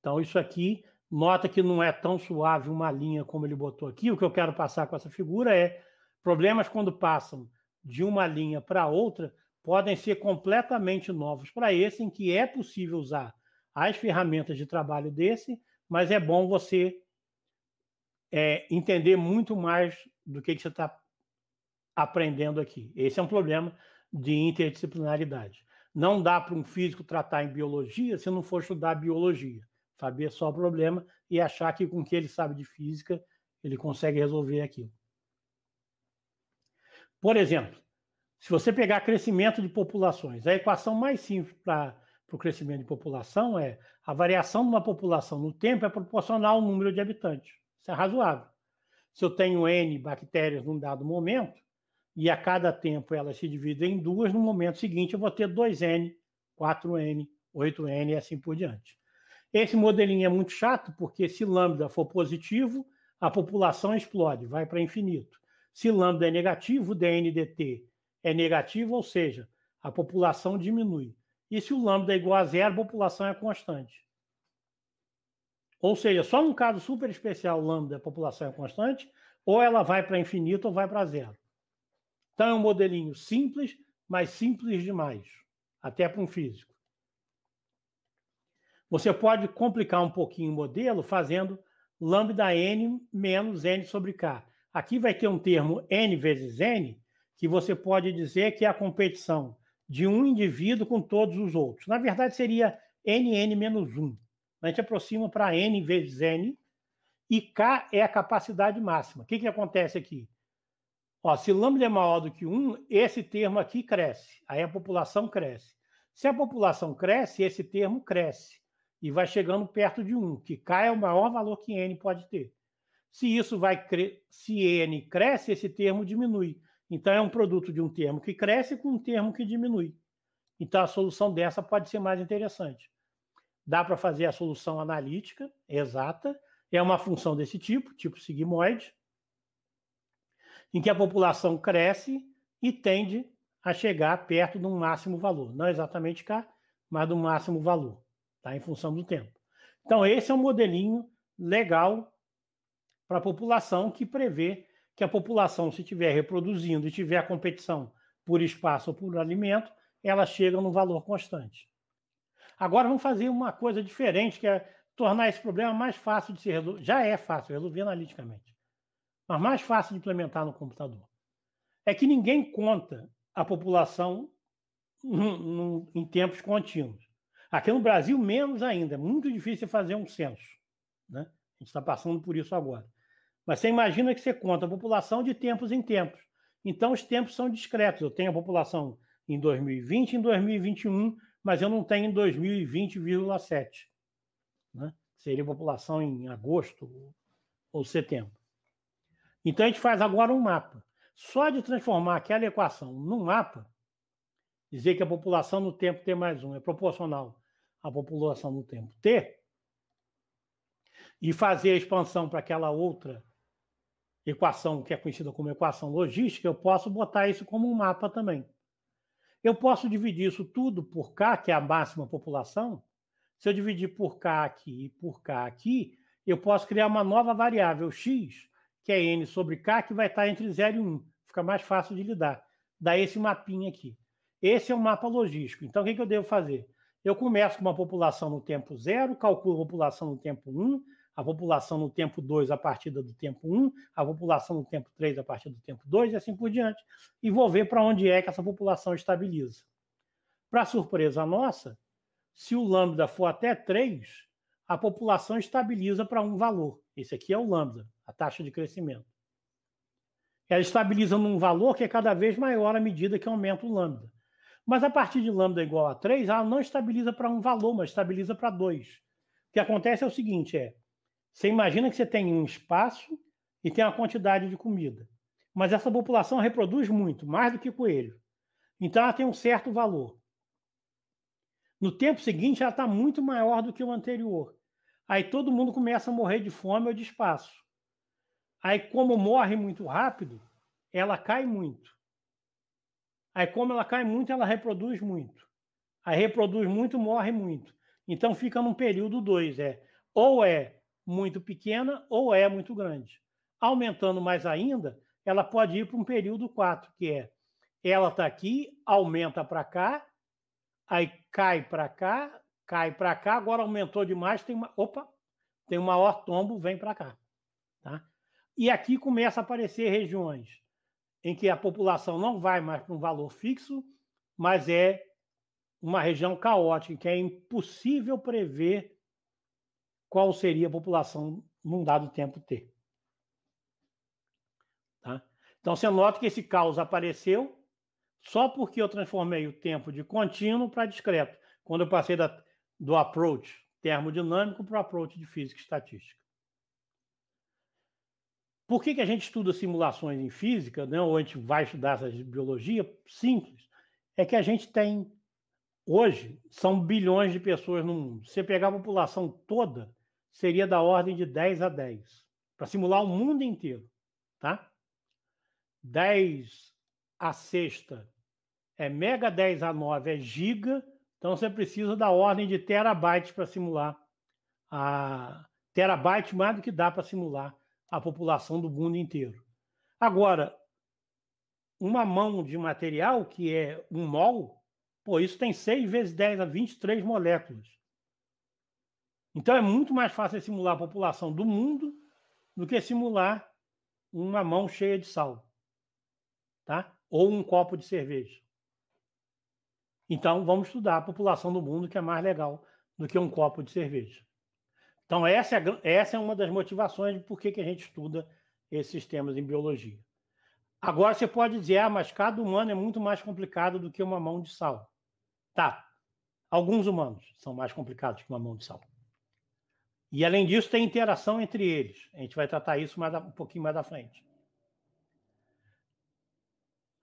Então, isso aqui, nota que não é tão suave uma linha como ele botou aqui. O que eu quero passar com essa figura é problemas quando passam de uma linha para outra podem ser completamente novos para esse, em que é possível usar as ferramentas de trabalho desse, mas é bom você é, entender muito mais do que, que você está aprendendo aqui. Esse é um problema de interdisciplinaridade. Não dá para um físico tratar em biologia se não for estudar biologia. Saber só o problema e achar que com o que ele sabe de física, ele consegue resolver aquilo. Por exemplo, se você pegar crescimento de populações, a equação mais simples para o crescimento de população é a variação de uma população no tempo é proporcional ao número de habitantes. Isso é razoável. Se eu tenho N bactérias num dado momento, e a cada tempo elas se dividem em duas, no momento seguinte eu vou ter 2N, 4N, 8N e assim por diante. Esse modelinho é muito chato, porque se lambda for positivo, a população explode, vai para infinito. Se lambda é negativo, o dNdt é negativo, ou seja, a população diminui. E se o lambda é igual a zero, a população é constante. Ou seja, só num caso super especial, lambda, a população é constante, ou ela vai para infinito ou vai para zero. Então é um modelinho simples, mas simples demais, até para um físico. Você pode complicar um pouquinho o modelo fazendo lambda n menos n sobre k. Aqui vai ter um termo N vezes N, que você pode dizer que é a competição de um indivíduo com todos os outros. Na verdade, seria NN menos 1. A gente aproxima para N vezes N, e K é a capacidade máxima. O que, que acontece aqui? Ó, se lambda é maior do que 1, esse termo aqui cresce. Aí a população cresce. Se a população cresce, esse termo cresce. E vai chegando perto de 1, que K é o maior valor que N pode ter. Se isso vai cre... se N cresce, esse termo diminui. Então é um produto de um termo que cresce com um termo que diminui. Então a solução dessa pode ser mais interessante. Dá para fazer a solução analítica exata, é uma função desse tipo, tipo sigmoide, em que a população cresce e tende a chegar perto de um máximo valor, não exatamente cá, mas do máximo valor, tá? em função do tempo. Então esse é um modelinho legal para a população, que prevê que a população, se estiver reproduzindo e tiver a competição por espaço ou por alimento, ela chega num valor constante. Agora vamos fazer uma coisa diferente, que é tornar esse problema mais fácil de se resolver. Já é fácil resolver analiticamente, mas mais fácil de implementar no computador. É que ninguém conta a população em tempos contínuos. Aqui no Brasil, menos ainda. É muito difícil fazer um censo. Né? A gente está passando por isso agora. Mas você imagina que você conta a população de tempos em tempos. Então, os tempos são discretos. Eu tenho a população em 2020, em 2021, mas eu não tenho em 2020,7. Né? Seria a população em agosto ou setembro. Então, a gente faz agora um mapa. Só de transformar aquela equação num mapa, dizer que a população no tempo T mais 1 é proporcional à população no tempo T, e fazer a expansão para aquela outra equação que é conhecida como equação logística, eu posso botar isso como um mapa também. Eu posso dividir isso tudo por K, que é a máxima população. Se eu dividir por K aqui e por K aqui, eu posso criar uma nova variável X, que é N sobre K, que vai estar entre 0 e 1. Fica mais fácil de lidar. Dá esse mapinha aqui. Esse é um mapa logístico. Então, o que, eu devo fazer? Eu começo com uma população no tempo zero, calculo a população no tempo 1, um, a população no tempo 2 a partir do tempo 1, um, a população no tempo 3 a partir do tempo 2 e assim por diante, e vou ver para onde é que essa população estabiliza. Para surpresa nossa, se o lambda for até 3, a população estabiliza para um valor. Esse aqui é o lambda, a taxa de crescimento. Ela estabiliza num valor que é cada vez maior à medida que aumenta o lambda. Mas a partir de lambda igual a 3, ela não estabiliza para um valor, mas estabiliza para 2. O que acontece é o seguinte, é você imagina que você tem um espaço e tem uma quantidade de comida. Mas essa população reproduz muito, mais do que coelho. Então ela tem um certo valor. No tempo seguinte, ela está muito maior do que o anterior. Aí todo mundo começa a morrer de fome ou de espaço. Aí, como morre muito rápido, ela cai muito. Aí, como ela cai muito, ela reproduz muito. Aí, reproduz muito, morre muito. Então, fica num período dois: é ou é muito pequena ou é muito grande. Aumentando mais ainda, ela pode ir para um período 4, que é ela está aqui, aumenta para cá, aí cai para cá, cai para cá, agora aumentou demais, tem uma, opa, tem um maior tombo, vem para cá, tá? E aqui começa a aparecer regiões em que a população não vai mais para um valor fixo, mas é uma região caótica, que é impossível prever qual seria a população num dado tempo T. Tá? Então você nota que esse caos apareceu só porque eu transformei o tempo de contínuo para discreto, quando eu passei da, do approach termodinâmico para o approach de física e estatística. Por que, que a gente estuda simulações em física, né, ou a gente vai estudar essa biologia? Simples. É que a gente tem Hoje, são bilhões de pessoas no mundo. Se você pegar a população toda, seria da ordem de 10 a 10, para simular o mundo inteiro, tá? 10 a sexta é mega, 10 a 9 é giga, então você precisa da ordem de terabytes para simular a terabyte mais do que dá para simular a população do mundo inteiro. Agora, uma mão de material que é um mol, pô, isso tem 6 vezes 10 a 23 moléculas. Então é muito mais fácil simular a população do mundo do que simular uma mão cheia de sal, tá? Ou um copo de cerveja. Então vamos estudar a população do mundo que é mais legal do que um copo de cerveja. Então essa é, essa é uma das motivações de por que, que a gente estuda esses temas em biologia. Agora você pode dizer, ah, mas cada humano é muito mais complicado do que uma mão de sal. Tá. Alguns humanos são mais complicados que uma mão de sal. E além disso, tem interação entre eles. A gente vai tratar isso mais, um pouquinho mais à frente.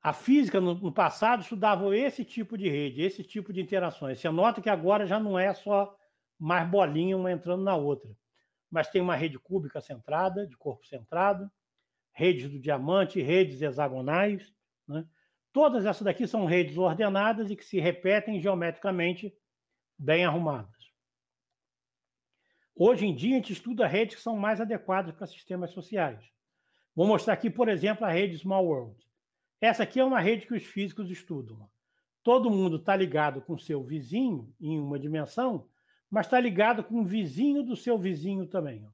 A física, no, passado, estudava esse tipo de rede, esse tipo de interações. Você nota que agora já não é só mais bolinha uma entrando na outra, mas tem uma rede cúbica centrada, de corpo centrado, redes do diamante, redes hexagonais. Né? Todas essas daqui são redes ordenadas e que se repetem geometricamente bem arrumadas. Hoje em dia, a gente estuda redes que são mais adequadas para sistemas sociais. Vou mostrar aqui, por exemplo, a rede Small World. Essa aqui é uma rede que os físicos estudam. Todo mundo está ligado com seu vizinho em uma dimensão, mas está ligado com o vizinho do seu vizinho também.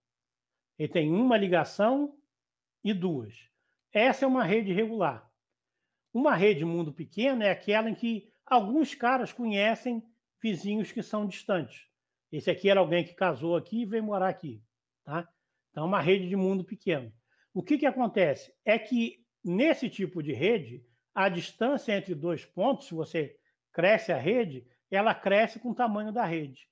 Ele tem uma ligação e duas. Essa é uma rede regular. Uma rede mundo pequeno é aquela em que alguns caras conhecem vizinhos que são distantes. Esse aqui era alguém que casou aqui e veio morar aqui, tá? Então, uma rede de mundo pequeno. O que, que acontece? É que nesse tipo de rede, a distância entre dois pontos, se você cresce a rede, ela cresce com o tamanho da rede.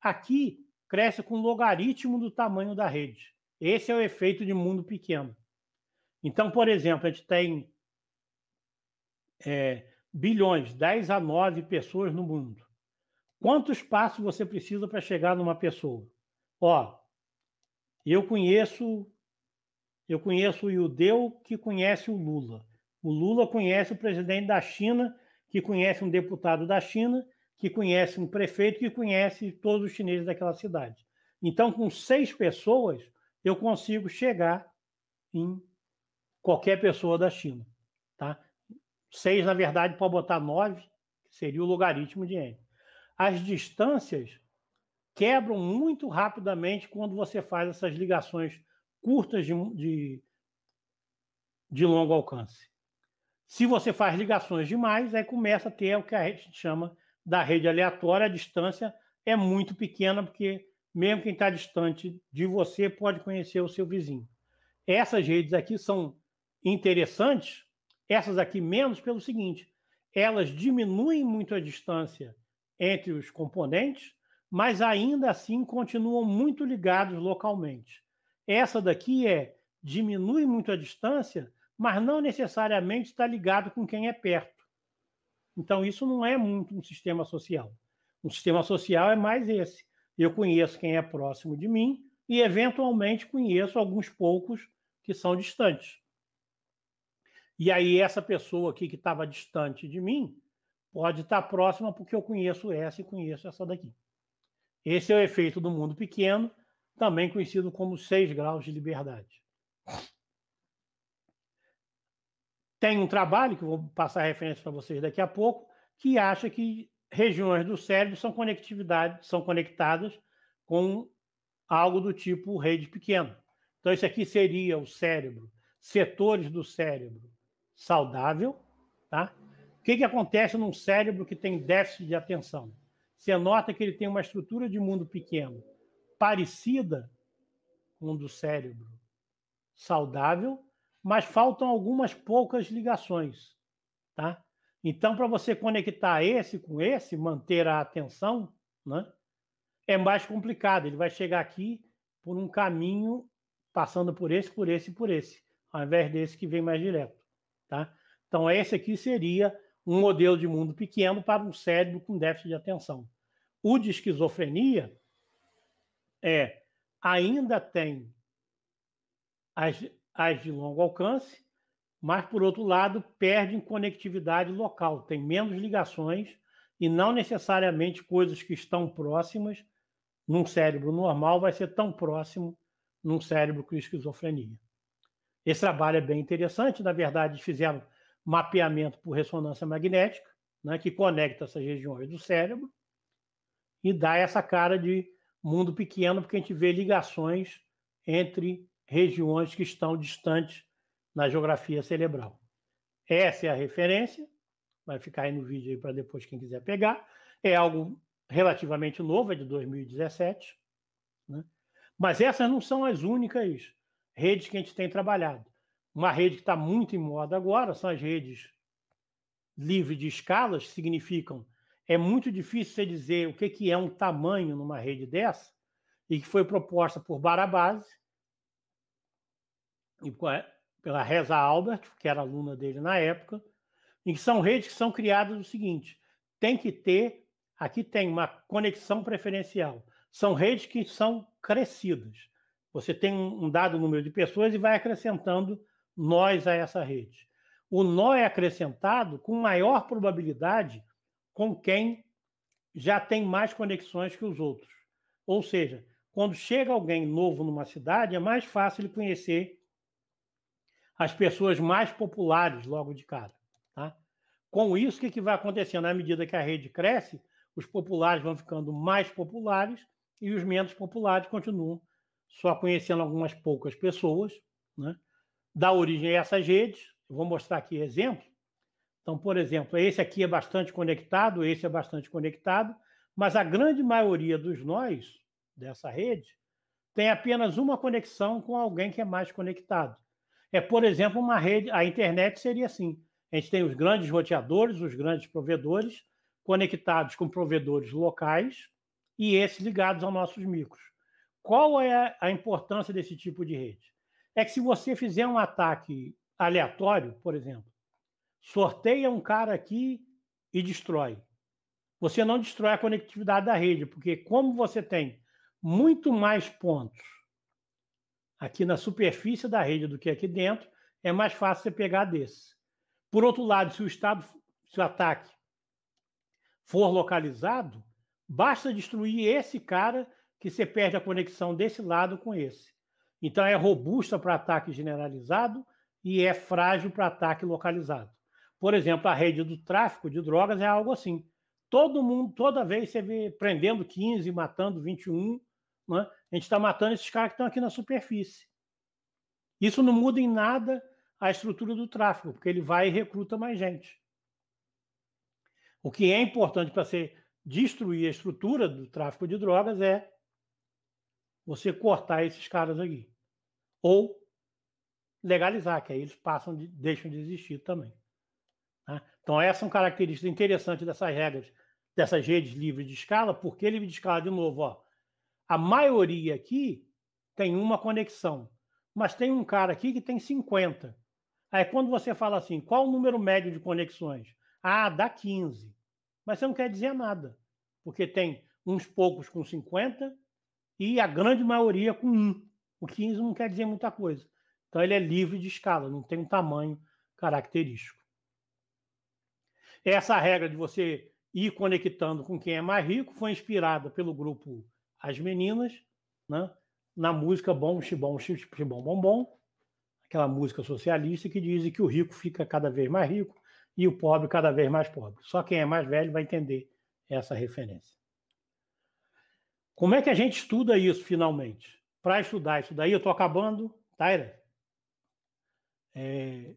Aqui, cresce com o logaritmo do tamanho da rede. Esse é o efeito de mundo pequeno. Então, por exemplo, a gente tem é, bilhões, 10 a 9 pessoas no mundo. Quantos passos você precisa para chegar numa pessoa? Ó, eu conheço eu conheço o judeu que conhece o Lula. O Lula conhece o presidente da China, que conhece um deputado da China, que conhece um prefeito, que conhece todos os chineses daquela cidade. Então, com seis pessoas, eu consigo chegar em qualquer pessoa da China. Tá? Seis, na verdade, pode botar nove, seria o logaritmo de N as distâncias quebram muito rapidamente quando você faz essas ligações curtas de, de, de longo alcance. Se você faz ligações demais, aí começa a ter o que a gente chama da rede aleatória, a distância é muito pequena, porque mesmo quem está distante de você pode conhecer o seu vizinho. Essas redes aqui são interessantes, essas aqui menos, pelo seguinte: elas diminuem muito a distância entre os componentes, mas ainda assim continuam muito ligados localmente. Essa daqui é diminui muito a distância, mas não necessariamente está ligado com quem é perto. Então, isso não é muito um sistema social. Um sistema social é mais esse. Eu conheço quem é próximo de mim e, eventualmente, conheço alguns poucos que são distantes. E aí, essa pessoa aqui que estava distante de mim, Pode estar próxima porque eu conheço essa e conheço essa daqui. Esse é o efeito do mundo pequeno, também conhecido como seis graus de liberdade. Tem um trabalho, que eu vou passar referência para vocês daqui a pouco, que acha que regiões do cérebro são, conectividade, são conectadas com algo do tipo rede pequena. Então, isso aqui seria o cérebro, setores do cérebro saudável, tá? O que, que acontece num cérebro que tem déficit de atenção? Você nota que ele tem uma estrutura de mundo pequeno parecida com um do cérebro saudável, mas faltam algumas poucas ligações, tá? Então, para você conectar esse com esse, manter a atenção, né? É mais complicado. Ele vai chegar aqui por um caminho passando por esse, por esse, por esse, ao invés desse que vem mais direto, tá? Então, esse aqui seria um modelo de mundo pequeno para um cérebro com déficit de atenção. O de esquizofrenia é ainda tem as, as de longo alcance, mas por outro lado perde em conectividade local, tem menos ligações e não necessariamente coisas que estão próximas num cérebro normal vai ser tão próximo num cérebro com esquizofrenia. Esse trabalho é bem interessante, na verdade fizeram mapeamento por ressonância magnética, né, que conecta essas regiões do cérebro e dá essa cara de mundo pequeno, porque a gente vê ligações entre regiões que estão distantes na geografia cerebral. Essa é a referência, vai ficar aí no vídeo para depois quem quiser pegar. É algo relativamente novo, é de 2017, né? mas essas não são as únicas redes que a gente tem trabalhado. Uma rede que está muito em moda agora são as redes livres de escalas, que significam é muito difícil você dizer o que, que é um tamanho numa rede dessa, e que foi proposta por Barabás e é, pela Reza Albert, que era aluna dele na época, e que são redes que são criadas do seguinte: tem que ter, aqui tem uma conexão preferencial. São redes que são crescidas. Você tem um dado número de pessoas e vai acrescentando nós a essa rede. O nó é acrescentado com maior probabilidade com quem já tem mais conexões que os outros. Ou seja, quando chega alguém novo numa cidade, é mais fácil ele conhecer as pessoas mais populares logo de cara. Tá? Com isso, o que, que vai acontecendo? À medida que a rede cresce, os populares vão ficando mais populares e os menos populares continuam só conhecendo algumas poucas pessoas, né? dá origem a essas redes. vou mostrar aqui exemplos. Então, por exemplo, esse aqui é bastante conectado, esse é bastante conectado, mas a grande maioria dos nós dessa rede tem apenas uma conexão com alguém que é mais conectado. É, por exemplo, uma rede, a internet seria assim. A gente tem os grandes roteadores, os grandes provedores conectados com provedores locais e esses ligados aos nossos micros. Qual é a importância desse tipo de rede? é que se você fizer um ataque aleatório, por exemplo, sorteia um cara aqui e destrói. Você não destrói a conectividade da rede, porque como você tem muito mais pontos aqui na superfície da rede do que aqui dentro, é mais fácil você pegar desse. Por outro lado, se o estado, se o ataque for localizado, basta destruir esse cara que você perde a conexão desse lado com esse. Então, é robusta para ataque generalizado e é frágil para ataque localizado. Por exemplo, a rede do tráfico de drogas é algo assim. Todo mundo, toda vez você vê prendendo 15, matando 21, né? a gente está matando esses caras que estão aqui na superfície. Isso não muda em nada a estrutura do tráfico, porque ele vai e recruta mais gente. O que é importante para você destruir a estrutura do tráfico de drogas é você cortar esses caras aqui ou legalizar, que aí eles passam de, deixam de existir também. Né? Então, essa é uma característica interessante dessas regras, dessas redes livres de escala, porque livre de escala, de novo, ó, a maioria aqui tem uma conexão, mas tem um cara aqui que tem 50. Aí, quando você fala assim, qual o número médio de conexões? Ah, dá 15. Mas você não quer dizer nada, porque tem uns poucos com 50 e a grande maioria com 1 o 15 não quer dizer muita coisa. Então ele é livre de escala, não tem um tamanho característico. Essa regra de você ir conectando com quem é mais rico foi inspirada pelo grupo As Meninas, né? na música Bom Xibom, Chibom Bom Bom, aquela música socialista que diz que o rico fica cada vez mais rico e o pobre cada vez mais pobre. Só quem é mais velho vai entender essa referência. Como é que a gente estuda isso finalmente? para estudar isso daí. Eu estou acabando, Taira. Tá, é,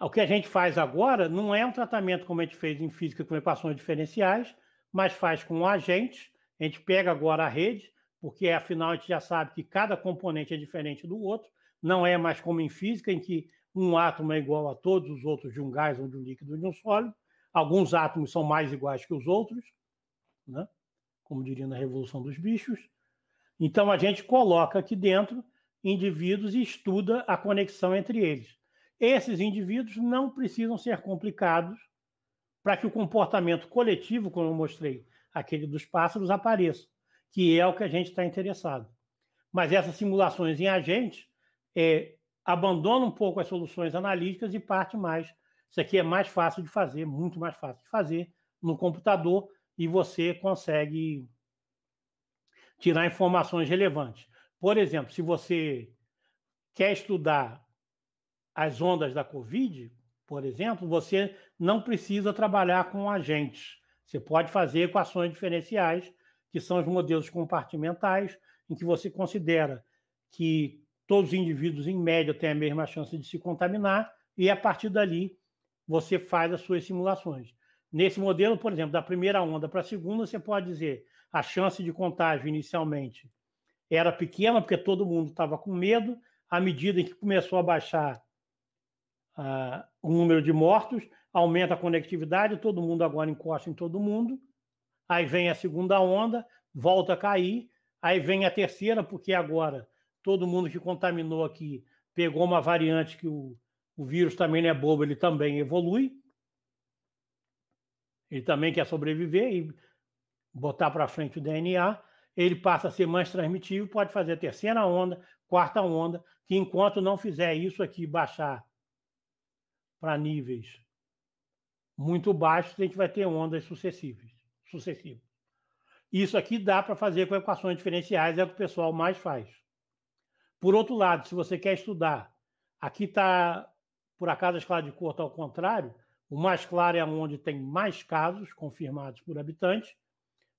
o que a gente faz agora não é um tratamento como a gente fez em física com equações diferenciais, mas faz com agentes. A gente pega agora a rede, porque afinal a gente já sabe que cada componente é diferente do outro. Não é mais como em física, em que um átomo é igual a todos os outros de um gás ou de um líquido ou de um sólido. Alguns átomos são mais iguais que os outros, né? como diria na Revolução dos Bichos. Então a gente coloca aqui dentro indivíduos e estuda a conexão entre eles. Esses indivíduos não precisam ser complicados para que o comportamento coletivo, como eu mostrei, aquele dos pássaros, apareça, que é o que a gente está interessado. Mas essas simulações em agentes é, abandonam um pouco as soluções analíticas e parte mais. Isso aqui é mais fácil de fazer, muito mais fácil de fazer no computador e você consegue tirar informações relevantes. Por exemplo, se você quer estudar as ondas da Covid, por exemplo, você não precisa trabalhar com agentes. Você pode fazer equações diferenciais, que são os modelos compartimentais, em que você considera que todos os indivíduos, em média, têm a mesma chance de se contaminar, e a partir dali você faz as suas simulações. Nesse modelo, por exemplo, da primeira onda para a segunda, você pode dizer a chance de contágio inicialmente era pequena, porque todo mundo estava com medo. À medida em que começou a baixar uh, o número de mortos, aumenta a conectividade, todo mundo agora encosta em todo mundo. Aí vem a segunda onda, volta a cair. Aí vem a terceira, porque agora todo mundo que contaminou aqui pegou uma variante que o, o vírus também não é bobo, ele também evolui. Ele também quer sobreviver e botar para frente o DNA, ele passa a ser mais transmitível, pode fazer a terceira onda, quarta onda, que enquanto não fizer isso aqui baixar para níveis muito baixos, a gente vai ter ondas sucessivas. sucessivas. Isso aqui dá para fazer com equações diferenciais, é o que o pessoal mais faz. Por outro lado, se você quer estudar, aqui está, por acaso, a escala de está ao contrário, o mais claro é onde tem mais casos confirmados por habitante,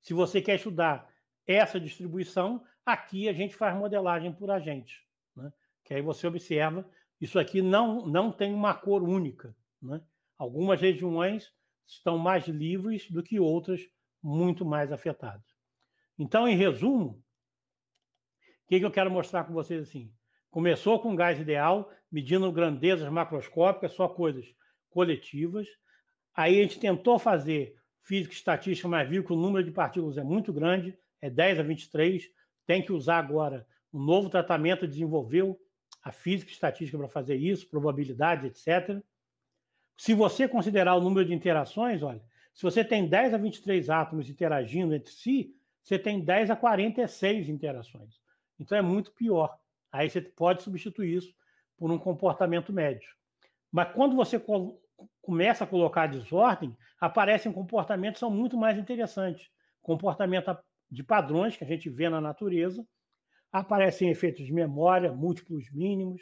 se você quer estudar essa distribuição, aqui a gente faz modelagem por agente, né? que aí você observa, isso aqui não, não tem uma cor única. Né? Algumas regiões estão mais livres do que outras muito mais afetadas. Então, em resumo, o que, que eu quero mostrar com vocês assim? Começou com gás ideal, medindo grandezas macroscópicas, só coisas coletivas. Aí a gente tentou fazer física estatística, mas viu que o número de partículas é muito grande, é 10 a 23, tem que usar agora um novo tratamento, desenvolveu a física estatística para fazer isso, probabilidade, etc. Se você considerar o número de interações, olha, se você tem 10 a 23 átomos interagindo entre si, você tem 10 a 46 interações. Então é muito pior. Aí você pode substituir isso por um comportamento médio. Mas quando você começa a colocar desordem, aparecem comportamentos que são muito mais interessantes. Comportamento de padrões que a gente vê na natureza, aparecem efeitos de memória, múltiplos mínimos.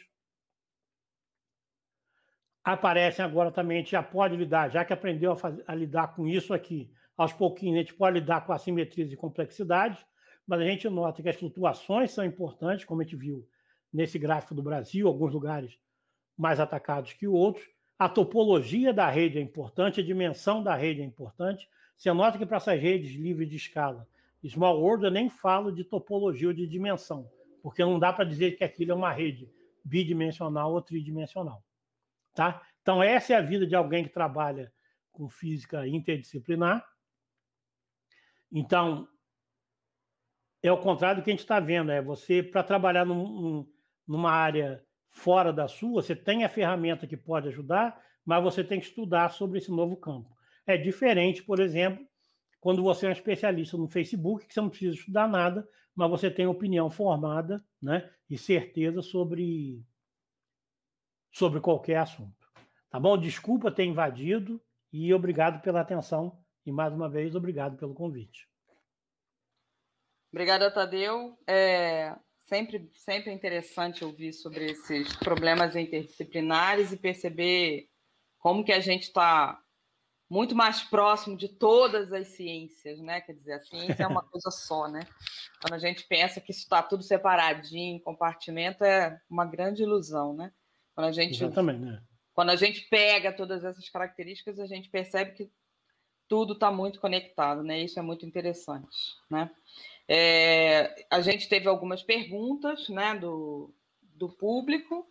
Aparecem agora também, a gente já pode lidar, já que aprendeu a, fazer, a lidar com isso aqui, aos pouquinhos a gente pode lidar com assimetrias e complexidades, mas a gente nota que as flutuações são importantes, como a gente viu nesse gráfico do Brasil, alguns lugares mais atacados que outros, a topologia da rede é importante, a dimensão da rede é importante. Você nota que para essas redes livres de escala, Small World eu nem falo de topologia ou de dimensão, porque não dá para dizer que aquilo é uma rede bidimensional ou tridimensional. Tá? Então, essa é a vida de alguém que trabalha com física interdisciplinar. Então, é o contrário do que a gente está vendo. É você, para trabalhar num, numa área fora da sua, você tem a ferramenta que pode ajudar, mas você tem que estudar sobre esse novo campo. É diferente, por exemplo, quando você é um especialista no Facebook, que você não precisa estudar nada, mas você tem opinião formada né, e certeza sobre, sobre qualquer assunto. Tá bom? Desculpa ter invadido e obrigado pela atenção. E mais uma vez, obrigado pelo convite. Obrigada, Tadeu. É, Sempre, sempre é interessante ouvir sobre esses problemas interdisciplinares e perceber como que a gente está muito mais próximo de todas as ciências, né? Quer dizer, a ciência é uma coisa só, né? Quando a gente pensa que isso está tudo separadinho, em compartimento, é uma grande ilusão, né? Quando a gente, Exatamente, né? Quando a gente pega todas essas características, a gente percebe que tudo está muito conectado, né? Isso é muito interessante, né? É, a gente teve algumas perguntas, né, do, do público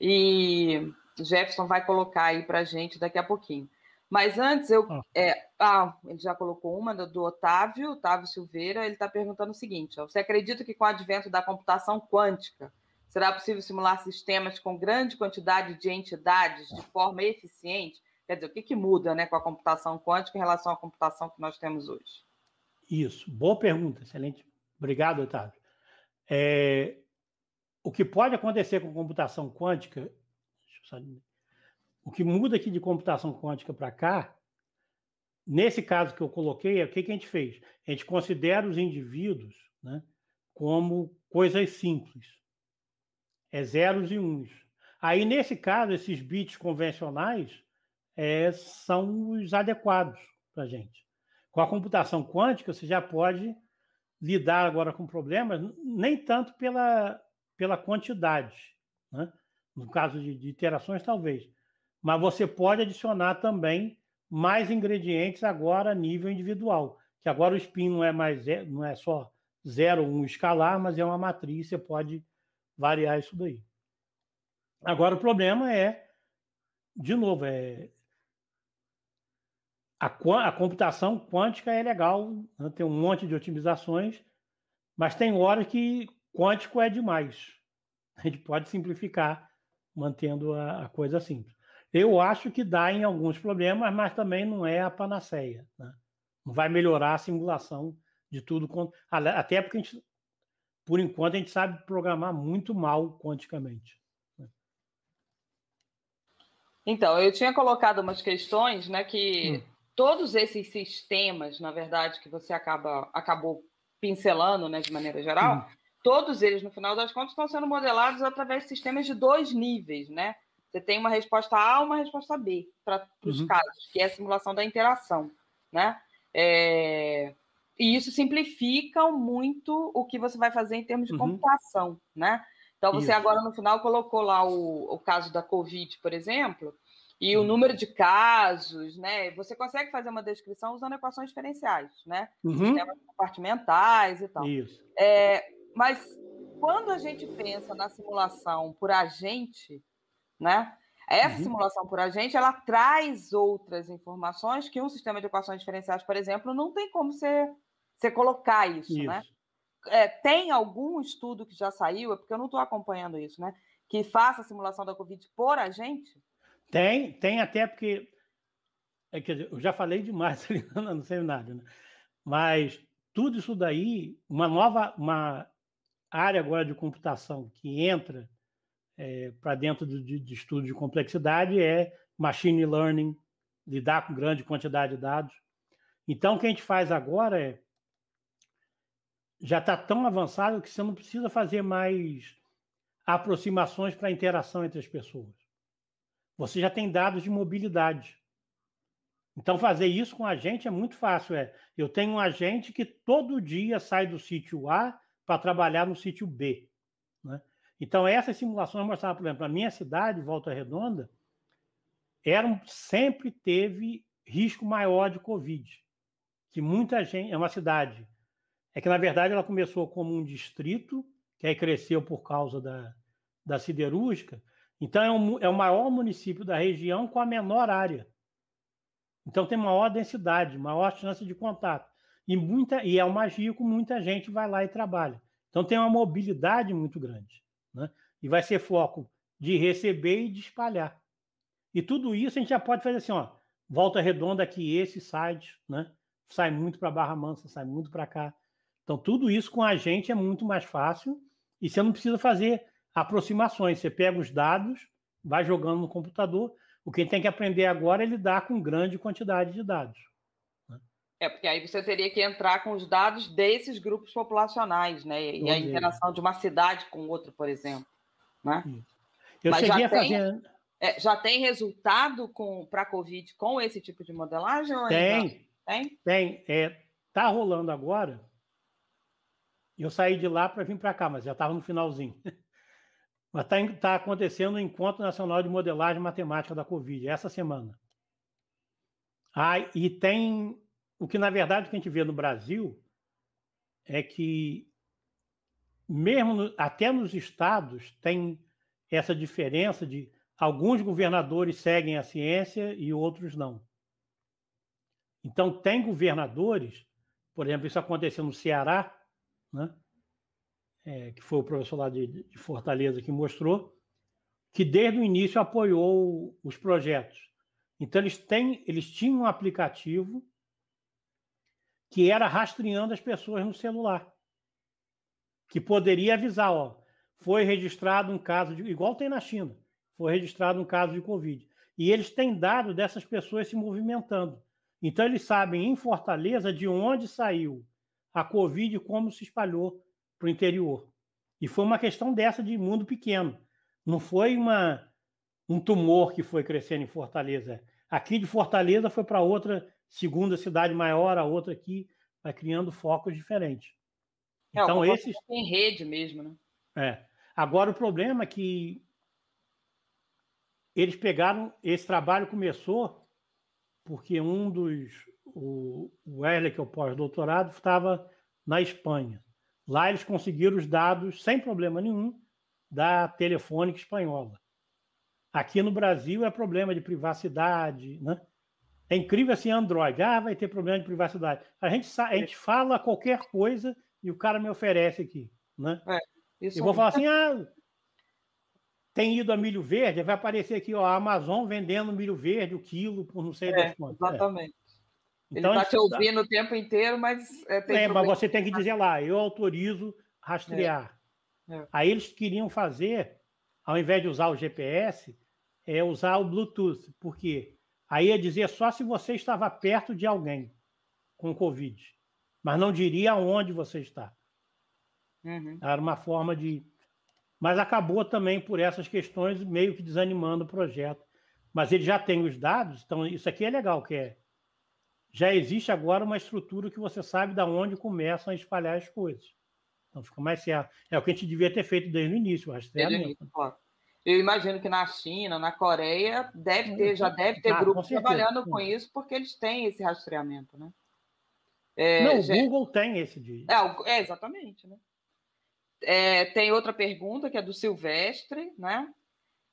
e Jefferson vai colocar aí para a gente daqui a pouquinho. Mas antes, eu. Ah. É, ah, ele já colocou uma do, do Otávio, Otávio Silveira, ele está perguntando o seguinte: ó, você acredita que com o advento da computação quântica será possível simular sistemas com grande quantidade de entidades de forma eficiente? Quer dizer, o que, que muda né, com a computação quântica em relação à computação que nós temos hoje? Isso, boa pergunta, excelente. Obrigado, Otávio. É, o que pode acontecer com computação quântica, só, o que muda aqui de computação quântica para cá, nesse caso que eu coloquei, é o que, que a gente fez? A gente considera os indivíduos né, como coisas simples, é zeros e uns. Aí, nesse caso, esses bits convencionais é, são os adequados para a gente. Com a computação quântica, você já pode lidar agora com problemas, nem tanto pela, pela quantidade, né? no caso de, de iterações, talvez, mas você pode adicionar também mais ingredientes agora a nível individual, que agora o spin não é mais não é só 0, 1 um escalar, mas é uma matriz, você pode variar isso daí. Agora o problema é, de novo, é a, a computação quântica é legal, né? tem um monte de otimizações, mas tem horas que quântico é demais. A gente pode simplificar mantendo a, a coisa simples. Eu acho que dá em alguns problemas, mas também não é a panaceia. Né? Não vai melhorar a simulação de tudo. Até porque a gente, por enquanto, a gente sabe programar muito mal quanticamente. Né? Então, eu tinha colocado umas questões né, que hum todos esses sistemas, na verdade, que você acaba, acabou pincelando né, de maneira geral, todos eles, no final das contas, estão sendo modelados através de sistemas de dois níveis, né? Você tem uma resposta A uma resposta B para os uhum. casos, que é a simulação da interação, né? É... E isso simplifica muito o que você vai fazer em termos de uhum. computação, né? Então, você isso. agora, no final, colocou lá o, o caso da Covid, por exemplo, e o uhum. número de casos, né? Você consegue fazer uma descrição usando equações diferenciais, né? Uhum. Sistemas compartimentais e tal. Isso. É, mas quando a gente pensa na simulação por agente, né? Essa uhum. simulação por agente, ela traz outras informações que um sistema de equações diferenciais, por exemplo, não tem como você, você colocar isso, né. isso. né? É, tem algum estudo que já saiu, é porque eu não estou acompanhando isso, né? Que faça a simulação da Covid por agente? Tem, tem até porque. É, quer dizer, eu já falei demais ali no seminário, né? Mas tudo isso daí, uma nova uma área agora de computação que entra é, para dentro de, de estudo de complexidade é machine learning, lidar com grande quantidade de dados. Então, o que a gente faz agora é. Já está tão avançado que você não precisa fazer mais aproximações para a interação entre as pessoas. Você já tem dados de mobilidade. Então, fazer isso com a gente é muito fácil. É, eu tenho um agente que todo dia sai do sítio A para trabalhar no sítio B. Né? Então, essas simulações mostraram, por exemplo, a minha cidade, Volta Redonda, era, sempre teve risco maior de Covid. Que muita gente. É uma cidade. É que, na verdade, ela começou como um distrito, que aí cresceu por causa da, da siderúrgica, então, é, um, é o maior município da região com a menor área. Então, tem maior densidade, maior chance de contato. E, muita, e é um magíaco, muita gente vai lá e trabalha. Então, tem uma mobilidade muito grande. Né? E vai ser foco de receber e de espalhar. E tudo isso a gente já pode fazer assim, ó, volta redonda aqui, esse site, né? Sai muito para Barra Mansa, sai muito para cá. Então, tudo isso com a gente é muito mais fácil e você não precisa fazer aproximações. Você pega os dados, vai jogando no computador. O que tem que aprender agora é lidar com grande quantidade de dados. Né? É, porque aí você teria que entrar com os dados desses grupos populacionais, né? E Todos a é. interação eles. de uma cidade com outra, por exemplo. Né? Eu Mas cheguei a tem... fazer. É, já tem resultado para a Covid com esse tipo de modelagem? Tem. Tem? Tem. É, tá rolando agora. Eu saí de lá para vir para cá, mas já estava no finalzinho. Mas está tá acontecendo o Encontro Nacional de Modelagem Matemática da Covid, essa semana. Ah, e tem. O que, na verdade, que a gente vê no Brasil é que, mesmo no, até nos estados, tem essa diferença de alguns governadores seguem a ciência e outros não. Então, tem governadores, por exemplo, isso aconteceu no Ceará, né? é, que foi o professor lá de, de, Fortaleza que mostrou, que desde o início apoiou os projetos. Então eles têm, eles tinham um aplicativo que era rastreando as pessoas no celular, que poderia avisar, ó, foi registrado um caso de, igual tem na China, foi registrado um caso de Covid. E eles têm dado dessas pessoas se movimentando. Então eles sabem em Fortaleza de onde saiu a Covid e como se espalhou para o interior. E foi uma questão dessa de mundo pequeno. Não foi uma, um tumor que foi crescendo em Fortaleza. Aqui de Fortaleza foi para outra segunda cidade maior, a outra aqui, vai criando focos diferentes. É, então esses em rede mesmo, né? É. Agora o problema é que eles pegaram esse trabalho começou porque um dos o Wesley, que é o pós-doutorado, estava na Espanha. Lá eles conseguiram os dados sem problema nenhum da telefônica espanhola. Aqui no Brasil é problema de privacidade, né? É incrível assim, Android. Ah, vai ter problema de privacidade. A gente, a gente fala qualquer coisa e o cara me oferece aqui, né? É, vou é... falar assim, ah, tem ido a milho verde, vai aparecer aqui, ó, a Amazon vendendo milho verde, o quilo, por não sei é, das quantas. É. Exatamente. Então, ele está te ouvindo tá... o tempo inteiro, mas. É, tem é mas você tem que dizer lá, eu autorizo rastrear. É. É. Aí eles queriam fazer, ao invés de usar o GPS, é usar o Bluetooth, porque aí ia dizer só se você estava perto de alguém com Covid, mas não diria onde você está. Uhum. Era uma forma de. Mas acabou também por essas questões, meio que desanimando o projeto. Mas ele já tem os dados, então isso aqui é legal, que é já existe agora uma estrutura que você sabe da onde começam a espalhar as coisas. Então fica mais certo. É o que a gente devia ter feito desde o início, o rastreamento. Eu imagino que na China, na Coreia, deve ter, já deve ter ah, grupos trabalhando com isso, porque eles têm esse rastreamento, né? É, Não, já... o Google tem esse de. É, é exatamente, né? É, tem outra pergunta que é do Silvestre, né?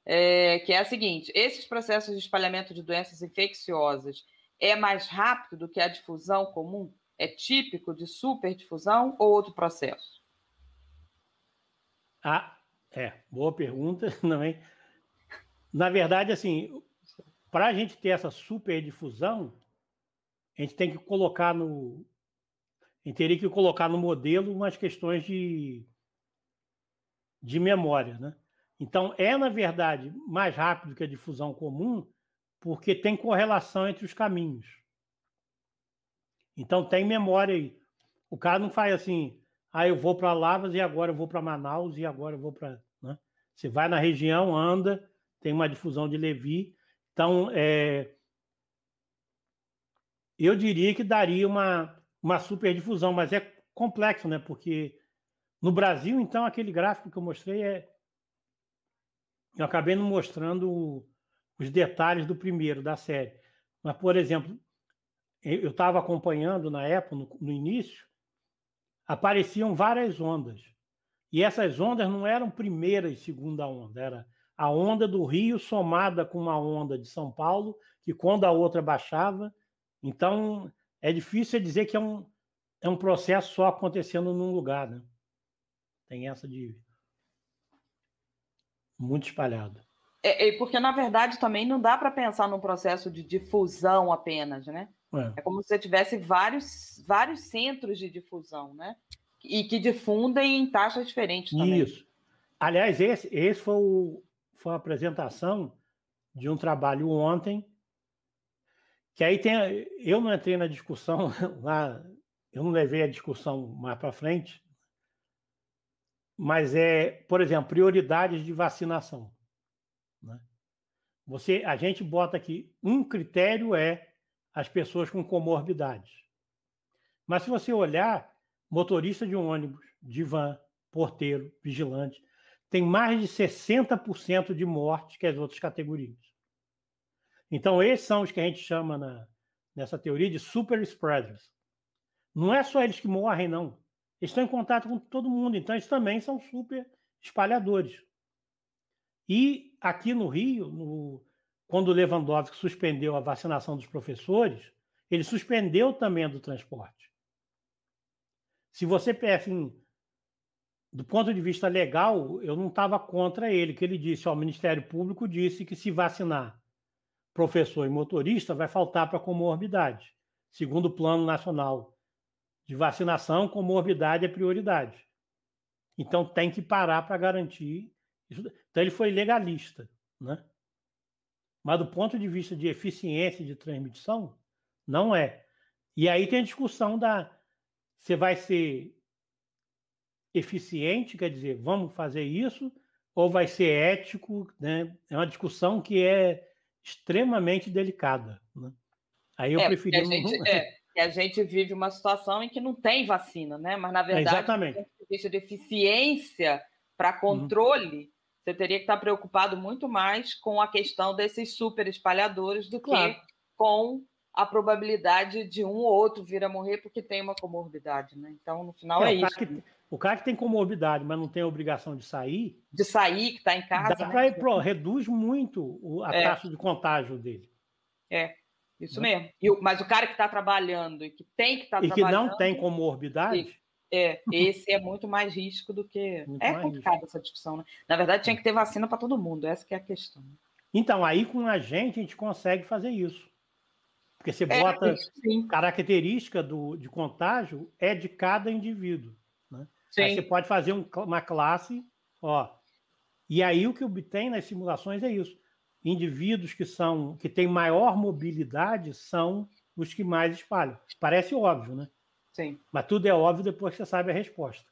É, que é a seguinte: esses processos de espalhamento de doenças infecciosas é mais rápido do que a difusão comum? É típico de superdifusão ou outro processo? Ah, é, boa pergunta também. Na verdade, assim, para a gente ter essa superdifusão, a gente tem que colocar no. A gente teria que colocar no modelo umas questões de, de memória, né? Então, é, na verdade, mais rápido que a difusão comum, porque tem correlação entre os caminhos. Então tem memória aí. O cara não faz assim, ah, eu vou para Lavras e agora eu vou para Manaus e agora eu vou para. Né? Você vai na região, anda, tem uma difusão de Levi. Então, é, eu diria que daria uma, uma difusão, mas é complexo, né? Porque no Brasil, então, aquele gráfico que eu mostrei é. Eu acabei não mostrando os detalhes do primeiro, da série. Mas, por exemplo, eu estava acompanhando na época, no, no, início, apareciam várias ondas. E essas ondas não eram primeira e segunda onda, era a onda do Rio somada com uma onda de São Paulo, que quando a outra baixava. Então, é difícil dizer que é um, é um processo só acontecendo num lugar. Né? Tem essa de. Muito espalhado. É, é, porque, na verdade, também não dá para pensar num processo de difusão apenas, né? É. é, como se você tivesse vários, vários centros de difusão, né? E que difundem em taxas diferentes também. Isso. Aliás, esse, esse foi, o, foi a apresentação de um trabalho ontem, que aí tem... Eu não entrei na discussão lá, eu não levei a discussão mais para frente, mas é, por exemplo, prioridades de vacinação. Né? Você, a gente bota aqui, um critério é as pessoas com comorbidades. Mas se você olhar, motorista de um ônibus, de van, porteiro, vigilante, tem mais de 60% de mortes que as outras categorias. Então, esses são os que a gente chama na, nessa teoria de super spreaders. Não é só eles que morrem, não. Eles estão em contato com todo mundo, então eles também são super espalhadores. E Tá aqui no Rio, no, quando o Lewandowski suspendeu a vacinação dos professores, ele suspendeu também do transporte. Se você, assim, do ponto de vista legal, eu não estava contra ele, que ele disse, ó, o Ministério Público disse que se vacinar professor e motorista vai faltar para comorbidade. Segundo o Plano Nacional de Vacinação, comorbidade é prioridade. Então tem que parar para garantir então ele foi legalista, né? Mas do ponto de vista de eficiência de transmissão, não é. E aí tem a discussão da você vai ser eficiente, quer dizer, vamos fazer isso, ou vai ser ético, né? É uma discussão que é extremamente delicada. Né? Aí eu é, preferi. A gente, não... é, a gente vive uma situação em que não tem vacina, né? Mas na verdade, Exatamente. do ponto de vista de eficiência para uhum. controle, uhum. Você teria que estar preocupado muito mais com a questão desses super espalhadores do claro. que com a probabilidade de um ou outro vir a morrer porque tem uma comorbidade, né? Então, no final é, é o isso. Que, né? o cara que tem comorbidade, mas não tem a obrigação de sair. De sair, que está em casa. Dá né? ir, pro, reduz muito o, a é. taxa de contágio dele. É, isso né? mesmo. E, mas o cara que está trabalhando e que tem que estar tá trabalhando. E que não tem comorbidade. É, esse é muito mais risco do que. Muito é complicada essa discussão, né? Na verdade, tinha é. que ter vacina para todo mundo, essa é a questão. Né? Então, aí com a gente, a gente consegue fazer isso. Porque você é, bota sim. característica do, de contágio é de cada indivíduo. Né? Aí você pode fazer um, uma classe, ó. E aí o que obtém nas simulações é isso. Indivíduos que são que têm maior mobilidade são os que mais espalham. Parece óbvio, né? Sim. Mas tudo é óbvio depois que você sabe a resposta.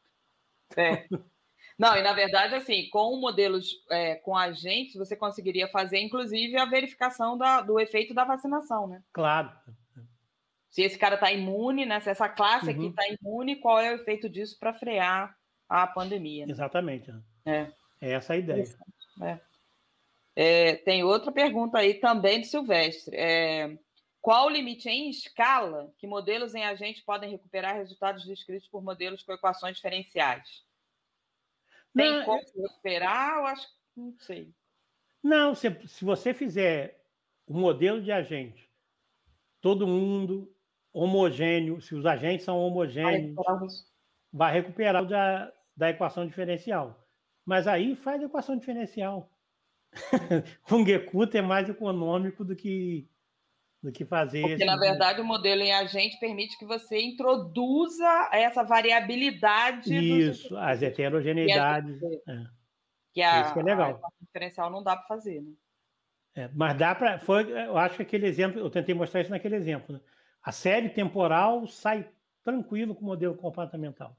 É. Não, e na verdade, assim, com modelos é, com agentes, você conseguiria fazer, inclusive, a verificação da, do efeito da vacinação, né? Claro. Se esse cara está imune, né? Se essa classe uhum. aqui está imune, qual é o efeito disso para frear a pandemia? Né? Exatamente. É. é. essa a ideia. Né? É. é. tem outra pergunta aí também de Silvestre. É, qual o limite em escala que modelos em agente podem recuperar resultados descritos por modelos com equações diferenciais? Tem não, como recuperar? Eu acho que não sei. Não, se, se você fizer o um modelo de agente, todo mundo homogêneo, se os agentes são homogêneos, vai recuperar da, da equação diferencial. Mas aí faz equação diferencial. O Gecuta é mais econômico do que do que fazer. Porque, na verdade, o modelo em agente permite que você introduza essa variabilidade. Isso, as heterogeneidades. É. Que, a, Isso que é legal. A, a diferencial não dá para fazer, né? É, mas dá para. Eu acho que aquele exemplo, eu tentei mostrar isso naquele exemplo. Né? A série temporal sai tranquilo com o modelo comportamental.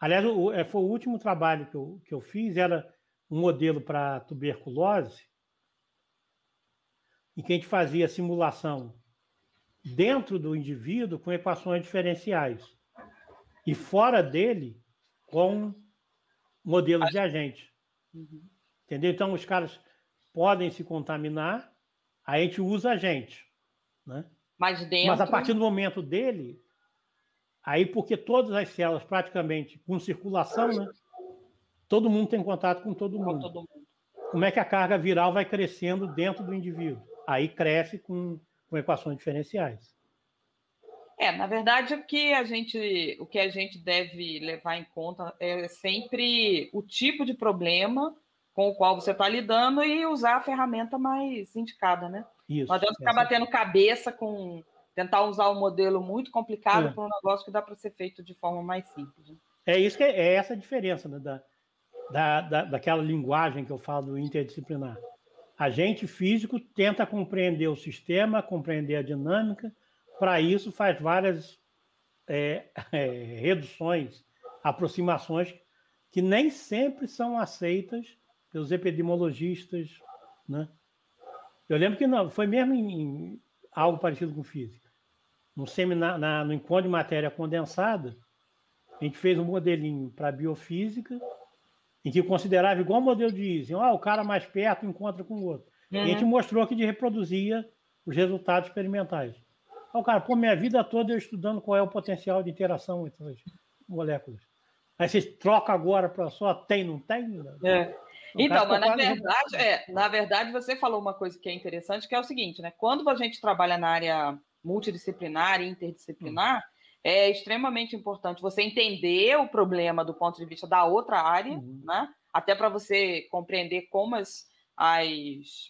Aliás, o, é, foi o último trabalho que eu, que eu fiz, era um modelo para tuberculose, em que a gente fazia simulação dentro do indivíduo com equações diferenciais e fora dele com modelos de agente. Entendeu? Então, os caras podem se contaminar, aí a gente usa agente. Né? Mas, dentro... Mas a partir do momento dele, Aí, porque todas as células, praticamente, com circulação, né? Todo mundo tem contato com todo mundo. com todo mundo. Como é que a carga viral vai crescendo dentro do indivíduo? aí cresce com, com equações diferenciais. É, na verdade, o que a gente, o que a gente deve levar em conta é sempre o tipo de problema com o qual você está lidando e usar a ferramenta mais indicada, né? Isso. Não adianta ficar batendo cabeça com tentar usar um modelo muito complicado é. para um negócio que dá para ser feito de forma mais simples. Né? É isso que é, é essa a diferença né, da, da, da, daquela linguagem que eu falo interdisciplinar agente físico tenta compreender o sistema, compreender a dinâmica, para isso faz várias é, é, reduções, aproximações que nem sempre são aceitas pelos epidemiologistas, né? Eu lembro que não, foi mesmo em, em algo parecido com física. No seminário, na, no encontro de matéria condensada, a gente fez um modelinho para biofísica em que considerava igual o modelo de Easy, ah, o cara mais perto encontra com o outro. Uhum. E a gente uhum. mostrou que reproduzia os resultados experimentais. Aí ah, o cara, pô, minha vida toda eu estudando qual é o potencial de interação entre as moléculas. Aí você troca agora para só tem, não tem? É. Então, mas na verdade, é, na verdade, você falou uma coisa que é interessante, que é o seguinte, né? Quando a gente trabalha na área multidisciplinar e interdisciplinar, hum é extremamente importante você entender o problema do ponto de vista da outra área, uhum. né? Até para você compreender como as, as,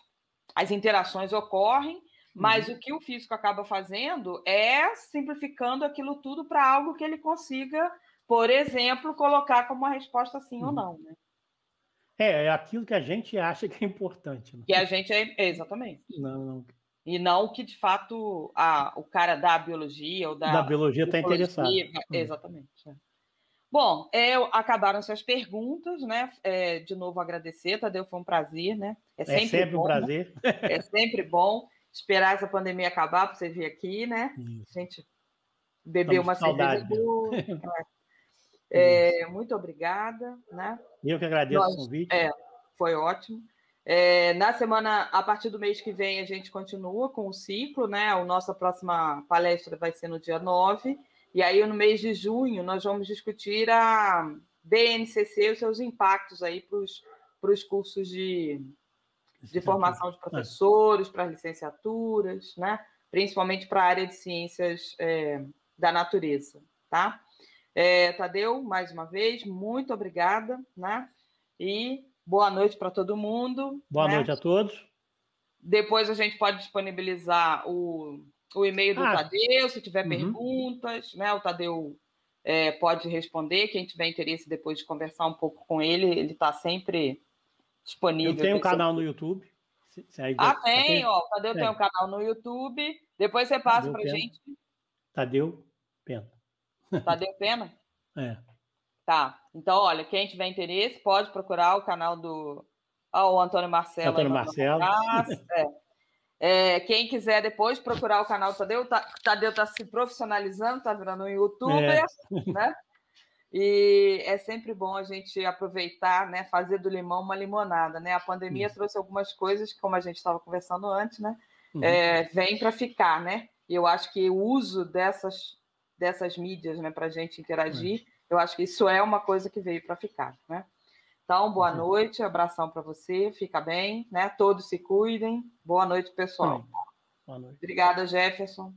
as interações ocorrem, mas uhum. o que o físico acaba fazendo é simplificando aquilo tudo para algo que ele consiga, por exemplo, colocar como uma resposta sim uhum. ou não, né? É, é aquilo que a gente acha que é importante. Né? Que a gente é. Exatamente. Não, não. E não que, de fato, a, o cara da biologia ou da. Da biologia está interessado. Hum. Exatamente. É. Bom, é, acabaram suas perguntas, né? É, de novo agradecer, Tadeu, foi um prazer, né? É sempre, é sempre bom, um né, prazer. Né? É sempre bom esperar essa pandemia acabar para você vir aqui, né? Isso. A gente beber uma saudade. cerveja é. é, muito obrigada, né? Eu que agradeço Nós, o convite. É, foi ótimo. É, na semana, a partir do mês que vem, a gente continua com o ciclo, né? A nossa próxima palestra vai ser no dia 9. E aí, no mês de junho, nós vamos discutir a BNCC, os seus impactos aí para os cursos de, de formação de é. professores, para licenciaturas, né? Principalmente para a área de ciências é, da natureza, tá? É, Tadeu, mais uma vez, muito obrigada, né? E Boa noite para todo mundo. Boa né? noite a todos. Depois a gente pode disponibilizar o, o e-mail do ah, Tadeu, se tiver uhum. perguntas, né? O Tadeu é, pode responder. Quem tiver interesse depois de conversar um pouco com ele, ele está sempre disponível. Eu tenho um canal no YouTube. Se, se ah, tá tem, ó. O Tadeu tem. tem um canal no YouTube. Depois você passa para gente. Tadeu Pena. Tadeu Pena? É. Tá. Então, olha, quem tiver interesse pode procurar o canal do oh, o Antônio Marcelo. Antônio Marcelo. É. É, quem quiser depois procurar o canal tá, do tá, Tadeu, o Tadeu está se profissionalizando, está virando um youtuber, é. né? E é sempre bom a gente aproveitar, né? Fazer do limão uma limonada, né? A pandemia Isso. trouxe algumas coisas, como a gente estava conversando antes, né? Uhum. É, vem para ficar, né? E eu acho que o uso dessas, dessas mídias, né, para a gente interagir, uhum eu acho que isso é uma coisa que veio para ficar, né? Então, boa uhum. noite, abração para você, fica bem, né? Todos se cuidem. Boa noite, pessoal. Boa noite. Obrigada, Jefferson.